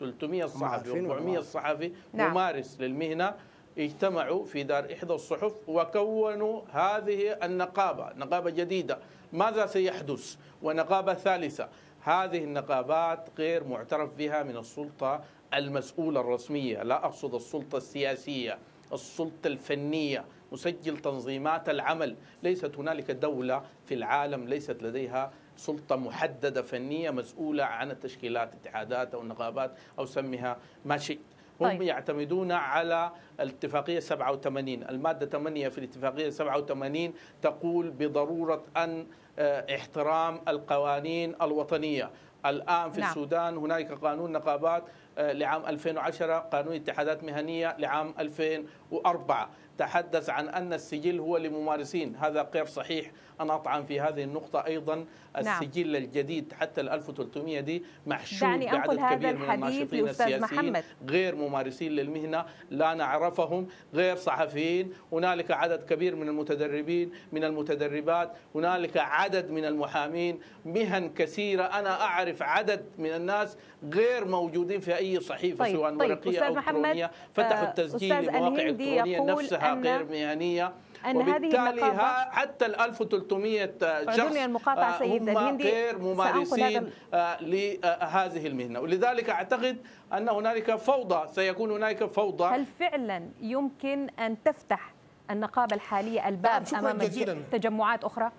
300 صحفي و 400 صحفي نعم. ممارس للمهنه اجتمعوا في دار إحدى الصحف وكونوا هذه النقابة نقابة جديدة ماذا سيحدث ونقابة ثالثة هذه النقابات غير معترف بها من السلطة المسؤولة الرسمية لا أقصد السلطة السياسية السلطة الفنية مسجل تنظيمات العمل ليست هنالك دولة في العالم ليست لديها سلطة محددة فنية مسؤولة عن التشكيلات اتحادات أو نقابات أو سمها ما شئت هم طيب. يعتمدون على الاتفاقية 87 المادة 8 في الاتفاقية 87 تقول بضرورة أن آه، احترام القوانين الوطنية الآن في نعم. السودان هناك قانون نقابات آه، لعام 2010 قانون اتحادات مهنية لعام 2004 تحدث عن أن السجل هو لممارسين هذا غير صحيح أنا أطعن في هذه النقطة أيضا نعم. السجل نعم. الجديد حتى ال 1300 دي محشود بعدد كبير من الناشطين السياسيين محمد. غير ممارسين للمهنة لا نعرفهم غير صحفيين هنالك عدد كبير من المتدربين من المتدربات هنالك عدد من المحامين مهن كثيرة أنا أعرف عدد من الناس غير موجودين في أي صحيفة طيب. سواء طيب. ورقية أو كرونية فتحوا آه، التسجيل لمواقع إلكترونية نفسها لأنها غير مهنية أن وبالتالي هذه حتى ال 1300 شخص المقاطعة آه، سيد هم غير ممارسين آه، لهذه المهنة ولذلك أعتقد أن هنالك فوضى سيكون هنالك فوضى هل فعلا يمكن أن تفتح النقابة الحالية الباب نعم، أمام جزيلاً. تجمعات أخرى؟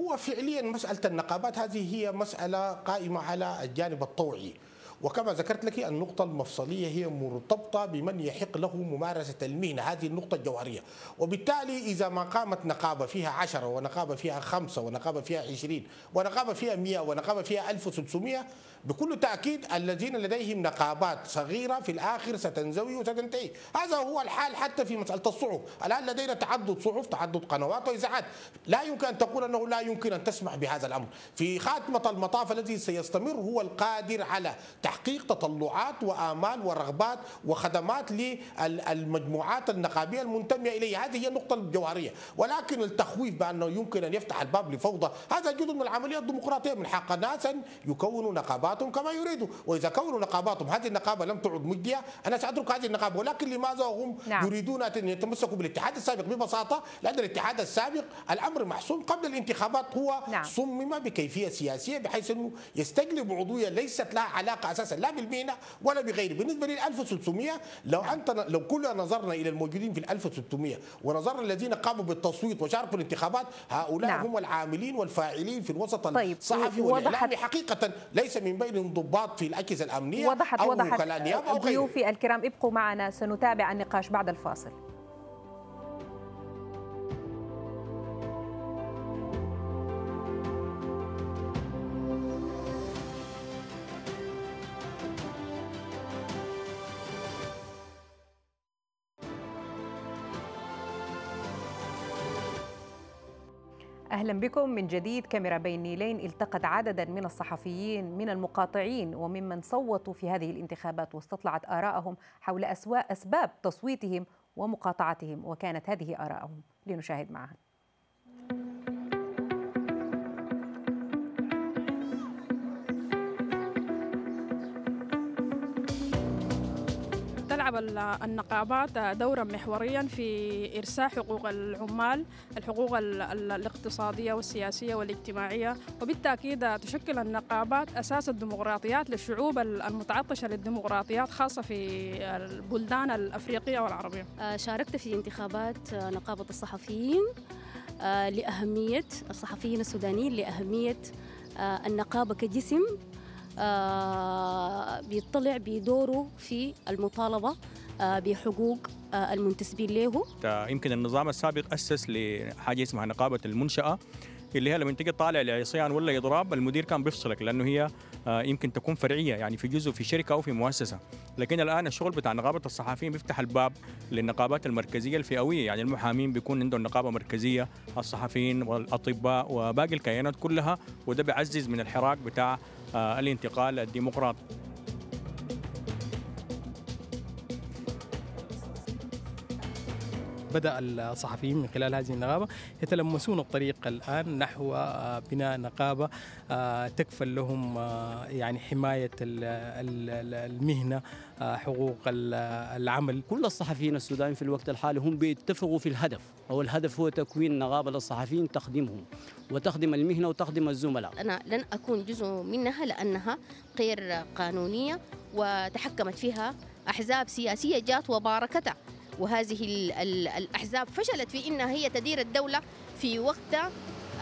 هو فعليا مسألة النقابات هذه هي مسألة قائمة على الجانب الطوعي وكما ذكرت لك النقطة المفصلية هي مرتبطة بمن يحق له ممارسة المهنة هذه النقطة الجوهرية وبالتالي إذا ما قامت نقابة فيها عشرة ونقابة فيها خمسة ونقابة فيها عشرين ونقابة فيها مئة ونقابة فيها ألف وستمائة بكل تأكيد الذين لديهم نقابات صغيرة في الآخر ستنزوي وستنتهي هذا هو الحال حتى في مسألة الصحف الآن لدينا تعدد صحف تعدد قنوات وإذاعات لا يمكن أن تقول أنه لا يمكن أن تسمح بهذا الأمر في خاتمة المطاف الذي سيستمر هو القادر على تحقيق تطلعات وآمال ورغبات وخدمات للمجموعات النقابية المنتمية إليه هذه هي النقطة الجوهرية ولكن التخويف بأنه يمكن أن يفتح الباب لفوضى هذا جزء من العملية الديمقراطية من حق ناس يكونوا نقابات نقاباتهم كما يريدوا وإذا كونوا نقاباتهم هذه النقابة لم تعد مجدية أنا سأترك هذه النقابة ولكن لماذا هم نعم. يريدون أن يتمسكوا بالاتحاد السابق ببساطة لأن الاتحاد السابق الأمر محسوم قبل الانتخابات هو نعم. صمم بكيفية سياسية بحيث أنه يستجلب عضوية ليست لها علاقة أساسا لا بالمهنة ولا بغيره بالنسبة لل 1600 لو نعم. أنت لو كلنا نظرنا إلى الموجودين في ال 1600 ونظرنا الذين قاموا بالتصويت وشاركوا في الانتخابات هؤلاء نعم. هم العاملين والفاعلين في الوسط طيب. الصحفي والإعلامي حقيقة ليس من بين بين الانضباط في الاجهزه الامنيه وضحت أو وضحت ضيوفي الكرام ابقوا معنا سنتابع النقاش بعد الفاصل أهلا بكم من جديد كاميرا بين نيلين التقت عددا من الصحفيين من المقاطعين وممن صوتوا في هذه الانتخابات واستطلعت آراءهم حول أسباب تصويتهم ومقاطعتهم وكانت هذه آراءهم لنشاهد معها تلعب النقابات دورا محوريا في إرساء حقوق العمال الحقوق الاقتصادية والسياسية والاجتماعية وبالتأكيد تشكل النقابات أساس الديمقراطيات للشعوب المتعطشة للديمقراطيات خاصة في البلدان الأفريقية والعربية آه، شاركت في انتخابات آه، نقابة الصحفيين آه، لأهمية الصحفيين السودانيين لأهمية النقابة كجسم آه، بيطلع بدوره في المطالبة آه، بحقوق آه، المنتسبين له يمكن النظام السابق أسس لحاجة اسمها نقابة المنشأة اللي هي لما تجي طالع لعصيان ولا اضراب المدير كان بيفصلك لانه هي يمكن تكون فرعيه يعني في جزء في شركه او في مؤسسه لكن الان الشغل بتاع نقابه الصحفيين بيفتح الباب للنقابات المركزيه الفئويه يعني المحامين بيكون عندهم نقابه مركزيه الصحفيين والاطباء وباقي الكيانات كلها وده بيعزز من الحراك بتاع آه، الانتقال الديمقراطي بدأ الصحفيين من خلال هذه النقابة يتلمسون الطريق الآن نحو آه، بناء نقابة آه، تكفل لهم آه، يعني حماية المهنة حقوق العمل كل الصحفيين السودانيين في الوقت الحالي هم بيتفقوا في الهدف أو الهدف هو تكوين نقابة للصحفيين تخدمهم وتخدم المهنة وتخدم الزملاء أنا لن أكون جزء منها لأنها غير قانونية وتحكمت فيها أحزاب سياسية جات وباركتها وهذه الأحزاب فشلت في أنها هي تدير الدولة في وقتها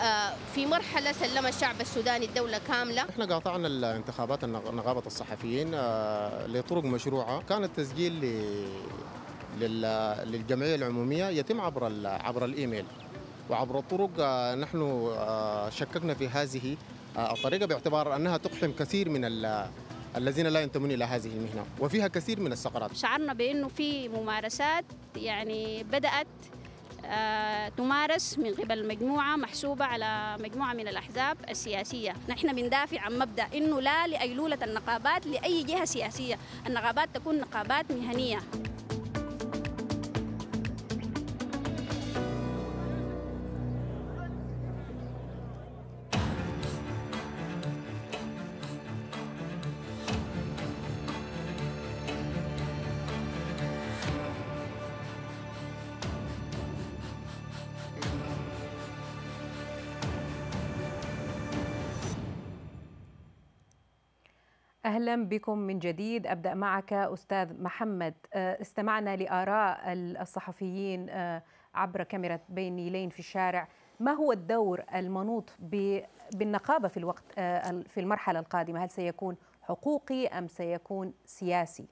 آه، في مرحلة سلم الشعب السوداني الدولة كاملة احنا قاطعنا الانتخابات نغابة الصحفيين آه، لطرق مشروعة كان التسجيل للجمعية العمومية يتم عبر عبر الإيميل وعبر الطرق آه، نحن شككنا في هذه الطريقة باعتبار أنها تقحم كثير من الذين لا ينتمون الى هذه المهنه وفيها كثير من الثغرات شعرنا بانه في ممارسات يعني بدات آه، تمارس من قبل مجموعة محسوبة على مجموعة من الأحزاب السياسية نحن بندافع عن مبدأ أنه لا لأيلولة النقابات لأي جهة سياسية النقابات تكون نقابات مهنية أهلا بكم من جديد أبدأ معك أستاذ محمد آه، استمعنا لآراء الصحفيين آه، عبر كاميرا بين نيلين في الشارع ما هو الدور المنوط بالنقابة في الوقت آه، في المرحلة القادمة هل سيكون حقوقي أم سيكون سياسي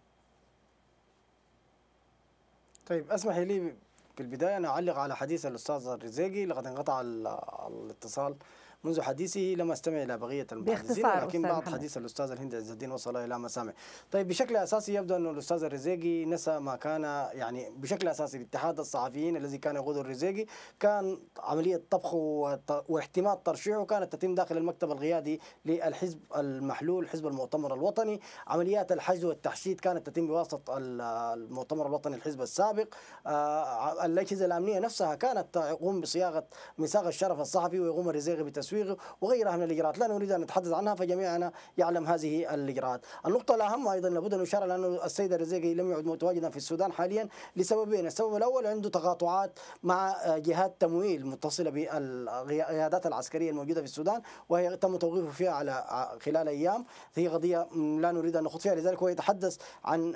طيب اسمحي لي في البداية أنا أعلق على حديث الأستاذ الرزيقي لقد انقطع الاتصال منذ حديثه لم أستمع إلى بقية المحدثين لكن بعض حديث الأستاذ الهند عز الدين وصل إلى مسامع طيب بشكل أساسي يبدو أن الأستاذ الرزيقي نسى ما كان يعني بشكل أساسي الاتحاد الصحفيين الذي كان يقوده الرزيقي كان عملية طبخه واحتمال ترشيحه كانت تتم داخل المكتب القيادي للحزب المحلول حزب المؤتمر الوطني عمليات الحجز والتحشيد كانت تتم بواسطة المؤتمر الوطني الحزب السابق آه، الأجهزة الأمنية نفسها كانت تقوم بصياغة ميثاق الشرف الصحفي ويقوم الرزيقي بتسويق التسويق وغيرها من الإجراءات لا نريد أن نتحدث عنها فجميعنا يعلم هذه الإجراءات النقطة الأهم أيضا لابد أن نشار لانه السيد الرزيقي لم يعد متواجدا في السودان حاليا لسببين السبب الأول عنده تقاطعات مع جهات تمويل متصلة بالقيادات العسكرية الموجودة في السودان وهي تم توقيفه فيها على خلال أيام هي قضية لا نريد أن نخوض فيها لذلك هو يتحدث عن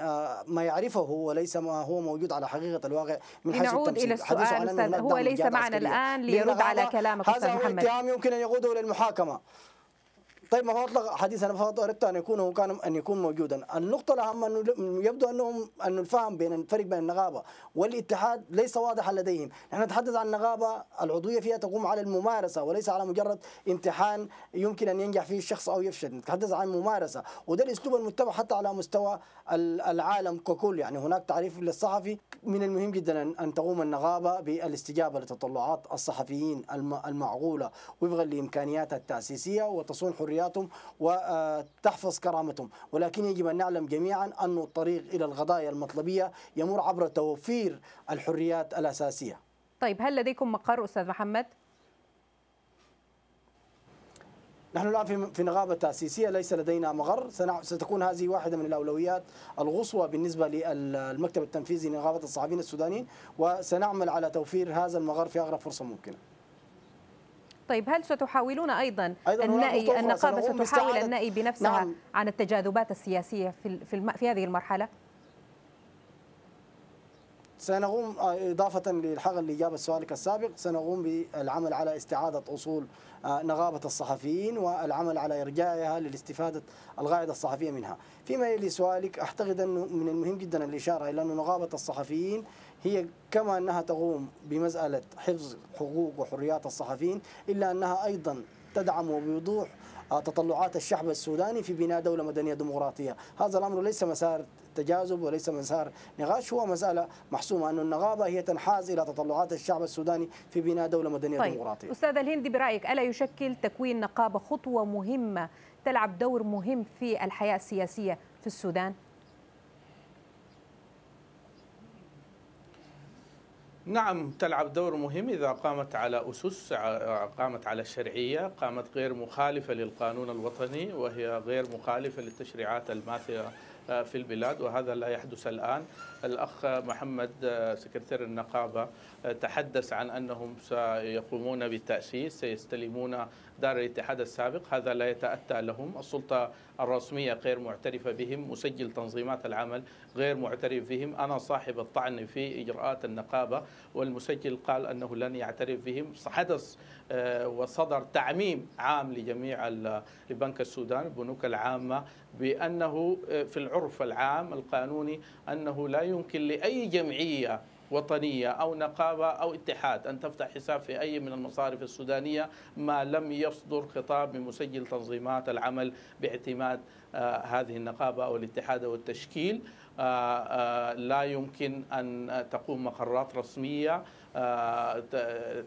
ما يعرفه وليس ما هو موجود على حقيقة الواقع من حيث التمثيل إلى السؤال هو ليس معنا الآن ليرد على كلامك أستاذ محمد يمكن أن يقوده للمحاكمة طيب ما اطلق حديث انا فقط اردت ان يكون كان ان يكون موجودا النقطه الاهم انه يبدو انهم انه الفهم بين الفرق بين النقابة والاتحاد ليس واضحا لديهم نحن نتحدث عن النقابة العضويه فيها تقوم على الممارسه وليس على مجرد امتحان يمكن ان ينجح فيه الشخص او يفشل نتحدث عن ممارسه وده الاسلوب المتبع حتى على مستوى العالم ككل يعني هناك تعريف للصحفي من المهم جدا ان تقوم النقابة بالاستجابه لتطلعات الصحفيين المعقوله وفقا لامكانياتها التاسيسيه وتصون حريه حرياتهم وتحفظ كرامتهم ولكن يجب أن نعلم جميعا أن الطريق إلى الغضايا المطلبية يمر عبر توفير الحريات الأساسية طيب هل لديكم مقر أستاذ محمد؟ نحن الآن في نغابة تأسيسية ليس لدينا مغر ستكون هذه واحدة من الأولويات القصوى بالنسبة للمكتب التنفيذي لنغابة الصحفيين السودانيين وسنعمل على توفير هذا المغر في أغرب فرصة ممكنة طيب هل ستحاولون أيضا, أيضاً النائي النقابة نعم، ستحاول النائي بنفسها نعم. عن التجاذبات السياسية في, في, في هذه المرحلة؟ سنقوم آه، إضافة للحق جاب سؤالك السابق سنقوم بالعمل على استعادة أصول نغابة الصحفيين والعمل على إرجاعها للاستفادة الغائدة الصحفية منها فيما يلي سؤالك أعتقد أنه من المهم جدا الإشارة إلى أن نغابة الصحفيين هي كما أنها تقوم بمسألة حفظ حقوق وحريات الصحفيين إلا أنها أيضا تدعم وبوضوح آه، تطلعات الشعب السوداني في بناء دولة مدنية ديمقراطية هذا الأمر ليس مسار تجاذب وليس مسار نقاش هو مسألة محسومة أن النغابة هي تنحاز إلى تطلعات الشعب السوداني في بناء دولة مدنية طيب. ديمقراطية أستاذ الهندي برأيك ألا يشكل تكوين نقابة خطوة مهمة تلعب دور مهم في الحياة السياسية في السودان؟ نعم تلعب دور مهم إذا قامت على أسس قامت على الشرعية قامت غير مخالفة للقانون الوطني وهي غير مخالفة للتشريعات الماثلة آه، في البلاد وهذا لا يحدث الآن الأخ محمد آه، سكرتير النقابة آه، تحدث عن أنهم سيقومون بالتأسيس سيستلمون دار الاتحاد السابق هذا لا يتأتى لهم السلطة الرسمية غير معترفة بهم مسجل تنظيمات العمل غير معترف بهم أنا صاحب الطعن في إجراءات النقابة والمسجل قال أنه لن يعترف بهم حدث آه، وصدر تعميم عام لجميع لبنك السودان البنوك العامة بأنه آه، في العرف العام القانوني أنه لا يمكن لأي جمعية وطنية أو نقابة أو اتحاد أن تفتح حساب في أي من المصارف السودانية ما لم يصدر خطاب من مسجل تنظيمات العمل باعتماد آه، هذه النقابة أو الاتحاد أو التشكيل آه، آه، لا يمكن أن تقوم مقرات رسمية آه،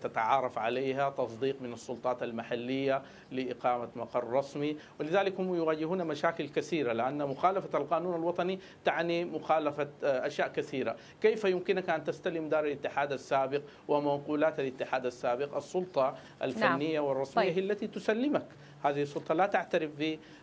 تتعارف عليها تصديق من السلطات المحلية لإقامة مقر رسمي ولذلك هم يواجهون مشاكل كثيرة لأن مخالفة القانون الوطني تعني مخالفة أشياء كثيرة كيف يمكنك أن تستلم دار الاتحاد السابق ومنقولات الاتحاد السابق السلطة نعم. الفنية نعم. والرسمية طيب. هي التي تسلمك هذه السلطة لا تعترف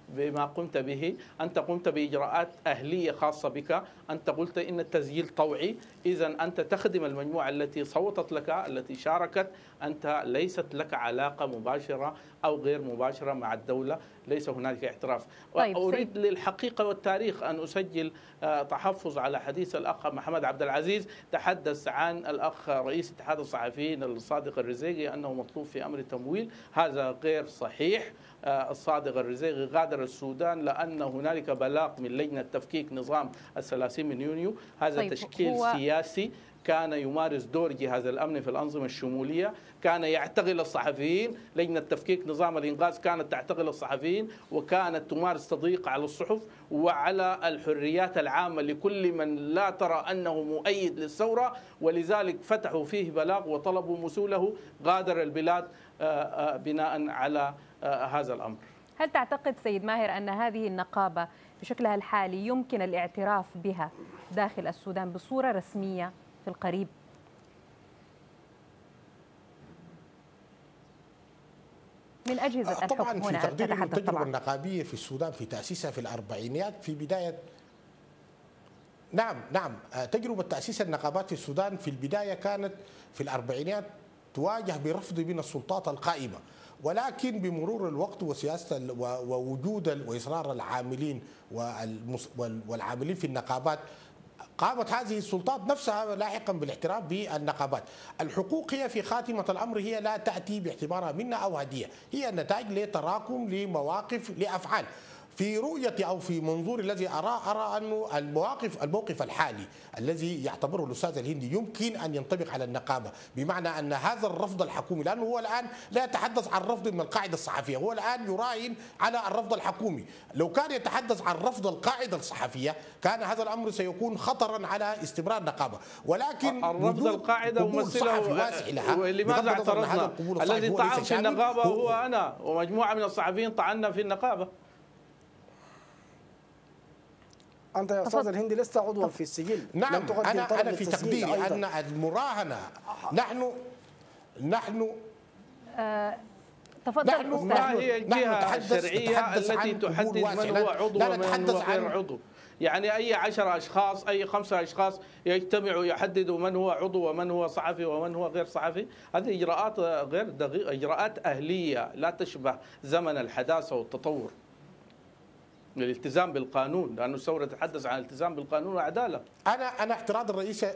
بما قمت به أنت قمت بإجراءات أهلية خاصة بك أنت قلت إن التسجيل طوعي إذا أنت تخدم المجموعة التي صوتت لك التي شاركت أنت ليست لك علاقة مباشرة أو غير مباشرة مع الدولة ليس هنالك اعتراف طيب أريد سيد. للحقيقة والتاريخ أن أسجل آه، تحفظ على حديث الأخ محمد عبد العزيز تحدث عن الأخ رئيس اتحاد الصحفيين الصادق الرزيقي أنه مطلوب في أمر التمويل هذا غير صحيح آه، الصادق الرزيقي غادر السودان لأن هنالك بلاغ من لجنة تفكيك نظام الثلاثين من يونيو هذا طيب تشكيل هو... سياسي كان يمارس دور جهاز الامن في الانظمه الشموليه، كان يعتقل الصحفيين، لجنه تفكيك نظام الانقاذ كانت تعتقل الصحفيين وكانت تمارس تضييق على الصحف وعلى الحريات العامه لكل من لا ترى انه مؤيد للثوره ولذلك فتحوا فيه بلاغ وطلبوا مسؤوله غادر البلاد آه، آه، بناء على آه، هذا الأمر هل تعتقد سيد ماهر أن هذه النقابة بشكلها الحالي يمكن الاعتراف بها داخل السودان بصورة رسمية في القريب؟ من أجهزة آه، الحكم طبعا في تقدير التجربة النقابية في السودان في تأسيسها في الأربعينيات في بداية نعم نعم آه، تجربة تأسيس النقابات في السودان في البداية كانت في الأربعينيات تواجه برفض من السلطات القائمة ولكن بمرور الوقت وسياسه ووجود واصرار العاملين والعاملين في النقابات قامت هذه السلطات نفسها لاحقا بالاحتراف بالنقابات الحقوق هي في خاتمة الأمر هي لا تأتي باعتبارها منة أو هدية هي نتاج لتراكم لمواقف لأفعال في رؤيتي او في منظوري الذي اراه ارى انه المواقف الموقف الحالي الذي يعتبره الاستاذ الهندي يمكن ان ينطبق على النقابه بمعنى ان هذا الرفض الحكومي لانه هو الان لا يتحدث عن رفض من القاعده الصحفيه هو الان يراهن على الرفض الحكومي لو كان يتحدث عن رفض القاعده الصحفيه كان هذا الامر سيكون خطرا على استمرار النقابه ولكن الرفض القاعده ممثله واسع لها لماذا اعترضنا الذي طعن في النقابه هو انا ومجموعه من الصحفيين طعنا في النقابه انت يا استاذ الهندي لست عضوا في السجل نعم لم تقدم انا انا في تقديري ان المراهنه نحن نحن آه، تفضل نحن ما هي الجهه الشرعيه التي تحدد من هو عضو ومن هو غير عضو يعني أي عشر أشخاص أي خمسة أشخاص يجتمعوا يحددوا من هو عضو ومن هو صحفي ومن هو غير صحفي هذه إجراءات غير دقيقة إجراءات أهلية لا تشبه زمن الحداثة والتطور الالتزام بالقانون لانه الثوره تتحدث عن الالتزام بالقانون والعداله انا انا اعتراض الرئيس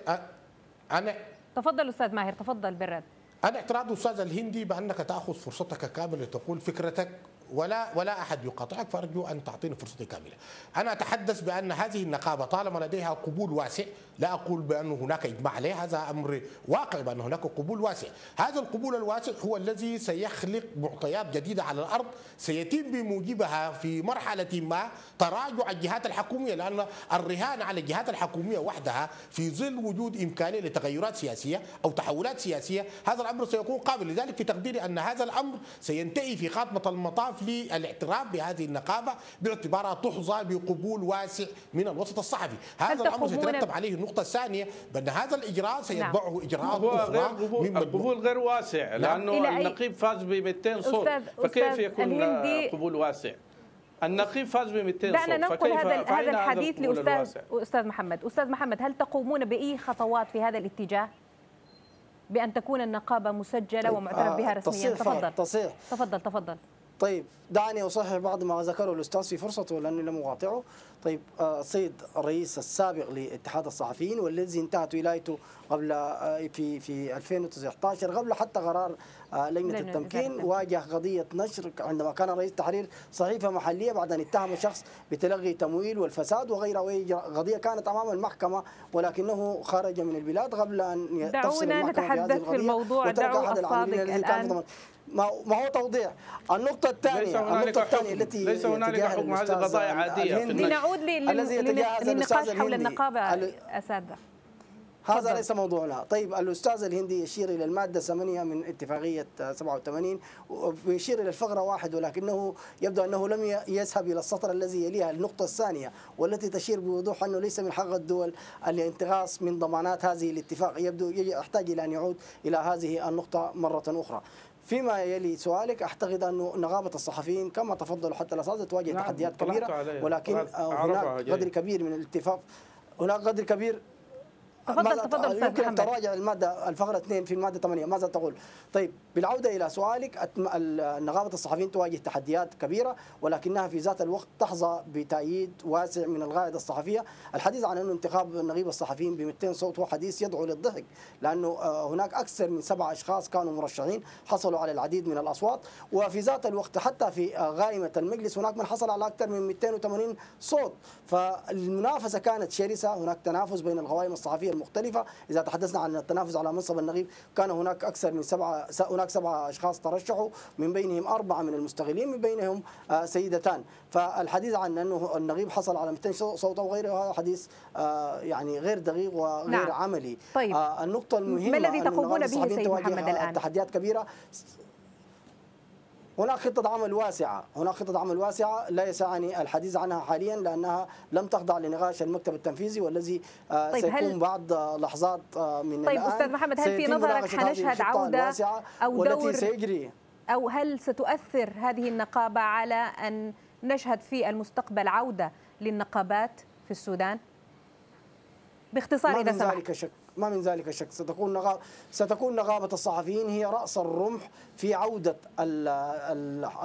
انا تفضل استاذ ماهر تفضل بالرد انا اعتراض استاذ الهندي بانك تاخذ فرصتك كامله لتقول فكرتك ولا ولا احد يقاطعك فارجو ان تعطيني فرصتي كامله. انا اتحدث بان هذه النقابه طالما لديها قبول واسع، لا اقول بان هناك اجماع عليه، هذا امر واقع بان هناك قبول واسع، هذا القبول الواسع هو الذي سيخلق معطيات جديده على الارض سيتم بموجبها في مرحله ما تراجع الجهات الحكوميه لان الرهان على الجهات الحكوميه وحدها في ظل وجود امكانيه لتغيرات سياسيه او تحولات سياسيه، هذا الامر سيكون قابل لذلك في تقديري ان هذا الامر سينتهي في خاتمه المطاف للاعتراف بهذه النقابه باعتبارها تحظى بقبول واسع من الوسط الصحفي، هذا الامر سيترتب عليه النقطه الثانيه بان هذا الاجراء سيتبعه نعم. اجراءات اخرى القبول غير واسع نعم. لانه النقيب فاز ب 200 صوت فكيف يكون قبول واسع؟ النقيب فاز ب 200 صوت دعنا ننقل هذا هذا الحديث لاستاذ استاذ محمد، استاذ محمد هل تقومون باي خطوات في هذا الاتجاه؟ بان تكون النقابه مسجله ومعترف بها رسميا تصيح تفضل تصيح تفضل تفضل طيب دعني أصحح بعض ما ذكره الأستاذ في فرصته لأني لم أقاطعه طيب آه، السيد الرئيس السابق لاتحاد الصحفيين والذي انتهت ولايته قبل آه، في في 2019 قبل حتى قرار آه، لجنة التمكين واجه قضية نشر عندما كان رئيس تحرير صحيفة محلية بعد أن اتهم شخص بتلغي تمويل والفساد وغيره وهي قضية كانت أمام المحكمة ولكنه خرج من البلاد قبل أن تفصل دعونا نتحدث في الموضوع دعوا الصادق الآن ما هو توضيح النقطة الثانية النقطة الثانية التي ليس هنالك حكم هذه قضايا عادية لنعود للنقاش حول النقابة أساتذة هذا ليس موضوعنا طيب الأستاذ الهندي يشير إلى المادة 8 من اتفاقية 87 ويشير إلى الفقرة واحد ولكنه يبدو أنه لم يذهب إلى السطر الذي يليها النقطة الثانية والتي تشير بوضوح أنه ليس من حق الدول الانتقاص من ضمانات هذه الاتفاق يبدو يحتاج إلى أن يعود إلى هذه النقطة مرة أخرى فيما يلي سؤالك اعتقد انه نقابه الصحفيين كما تفضلوا حتى الاساتذه تواجه نعم تحديات كبيره ولكن هناك قدر كبير من الاتفاق هناك قدر كبير تفضل تفضل استاذ يمكن ان تراجع الماده الفقره 2 في الماده 8 ماذا تقول؟ طيب بالعوده الى سؤالك نقابه الصحفيين تواجه تحديات كبيره ولكنها في ذات الوقت تحظى بتأييد واسع من القاعده الصحفيه، الحديث عن انه انتخاب نقيب الصحفيين ب 200 صوت هو حديث يدعو للضحك لانه آه، هناك اكثر من سبعه اشخاص كانوا مرشحين حصلوا على العديد من الاصوات وفي ذات الوقت حتى في قائمه آه، المجلس هناك من حصل على اكثر من 280 صوت فالمنافسه كانت شرسه هناك تنافس بين القوائم الصحفيه مختلفة إذا تحدثنا عن التنافس على منصب النغيب كان هناك أكثر من سبعة هناك سبعة أشخاص ترشحوا من بينهم أربعة من المستغلين من بينهم آه، سيدتان فالحديث عن أنه النغيب حصل على 200 أو غيره هذا حديث آه، يعني غير دقيق وغير نعم. عملي طيب. آه، النقطة المهمة ما الذي تقومون به سيد محمد الآن التحديات كبيرة هناك خطة عمل واسعة هناك خطة عمل واسعة لا يسعني الحديث عنها حاليا لأنها لم تخضع لنقاش المكتب التنفيذي والذي آه، طيب سيكون هل... بعد لحظات آه، من طيب الآن أستاذ محمد هل في نظرك حنشهد عودة أو دور سيجري أو هل ستؤثر هذه النقابة على أن نشهد في المستقبل عودة للنقابات في السودان باختصار إذا سمحت ذلك شك ما من ذلك شك ستكون نغاب ستكون نغابة الصحفيين هي رأس الرمح في عودة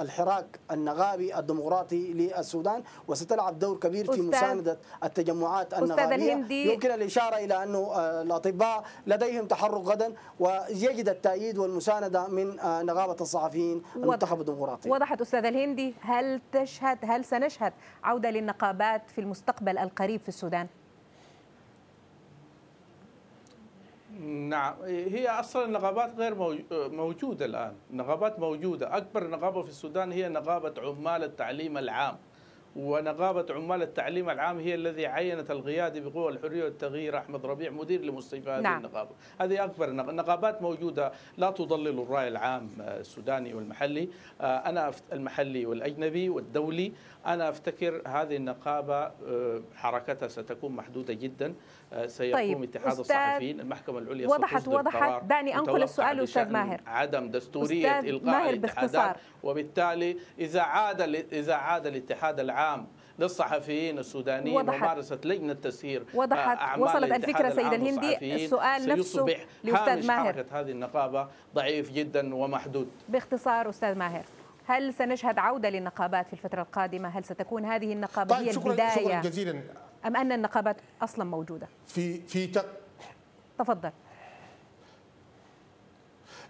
الحراك النغابي الديمقراطي للسودان وستلعب دور كبير في مساندة التجمعات النغابية يمكن الإشارة إلى أنه آه، الأطباء لديهم تحرك غدا ويجد التأييد والمساندة من آه، نغابة الصحفيين المنتخب الديمقراطي وضحت أستاذ الهندي هل تشهد هل سنشهد عودة للنقابات في المستقبل القريب في السودان؟ نعم هي اصلا نقابات غير موجوده الان، نقابات موجوده، اكبر نقابه في السودان هي نقابه عمال التعليم العام. ونقابه عمال التعليم العام هي الذي عينت القيادي بقوى الحريه والتغيير احمد ربيع مدير لمستشفى هذه نعم. النقابه هذه اكبر نقابات موجوده لا تضلل الراي العام السوداني والمحلي، آه، انا المحلي والاجنبي والدولي أنا أفتكر هذه النقابة آه، حركتها ستكون محدودة جدا آه، سيقوم طيب. اتحاد الصحفيين المحكمة العليا وضحت وضحت دعني أنقل السؤال أستاذ ماهر عدم دستورية ماهر الاتحادات وبالتالي إذا عاد إذا عاد الاتحاد العام للصحفيين السودانيين وضحت ممارسة لجنة تسيير آه، وضحت أعمال وصلت الفكرة سيد الهندي السؤال نفسه لأستاذ ماهر حركة هذه النقابة ضعيف جدا ومحدود باختصار أستاذ ماهر هل سنشهد عودة للنقابات في الفترة القادمة هل ستكون هذه النقابة طيب هي شكرا البداية شكرا جزيلا أم أن النقابات أصلا موجودة في في تق... تفضل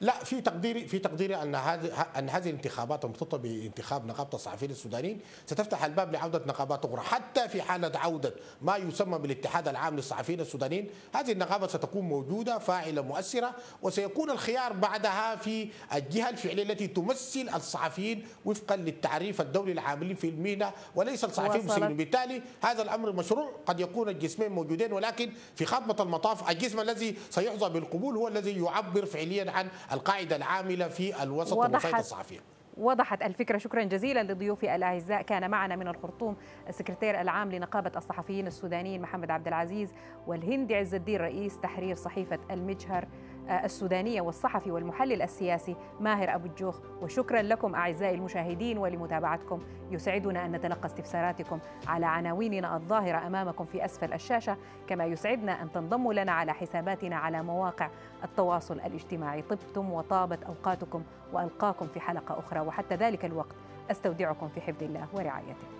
لا في تقديري في تقديري ان هذه ان هذه الانتخابات المرتبطه بانتخاب نقابه الصحفيين السودانيين ستفتح الباب لعوده نقابات اخرى حتى في حاله عوده ما يسمى بالاتحاد العام للصحفيين السودانيين هذه النقابه ستكون موجوده فاعله مؤثره وسيكون الخيار بعدها في الجهه الفعليه التي تمثل الصحفيين وفقا للتعريف الدولي العاملين في المهنه وليس الصحفيين المسلمين بالتالي هذا الامر مشروع قد يكون الجسمين موجودين ولكن في خاتمه المطاف الجسم الذي سيحظى بالقبول هو الذي يعبر فعليا عن القاعده العامله في الوسط والوسيطه الصحفيه وضحت الفكرة شكرا جزيلا لضيوفي الأعزاء كان معنا من الخرطوم السكرتير العام لنقابة الصحفيين السودانيين محمد عبد العزيز والهندي عز الدين رئيس تحرير صحيفة المجهر السودانية والصحفي والمحلل السياسي ماهر أبو الجوخ وشكرا لكم أعزائي المشاهدين ولمتابعتكم يسعدنا أن نتلقى استفساراتكم على عناويننا الظاهرة أمامكم في أسفل الشاشة كما يسعدنا أن تنضموا لنا على حساباتنا على مواقع التواصل الاجتماعي طبتم وطابت أوقاتكم وألقاكم في حلقة أخرى وحتى ذلك الوقت أستودعكم في حفظ الله ورعايته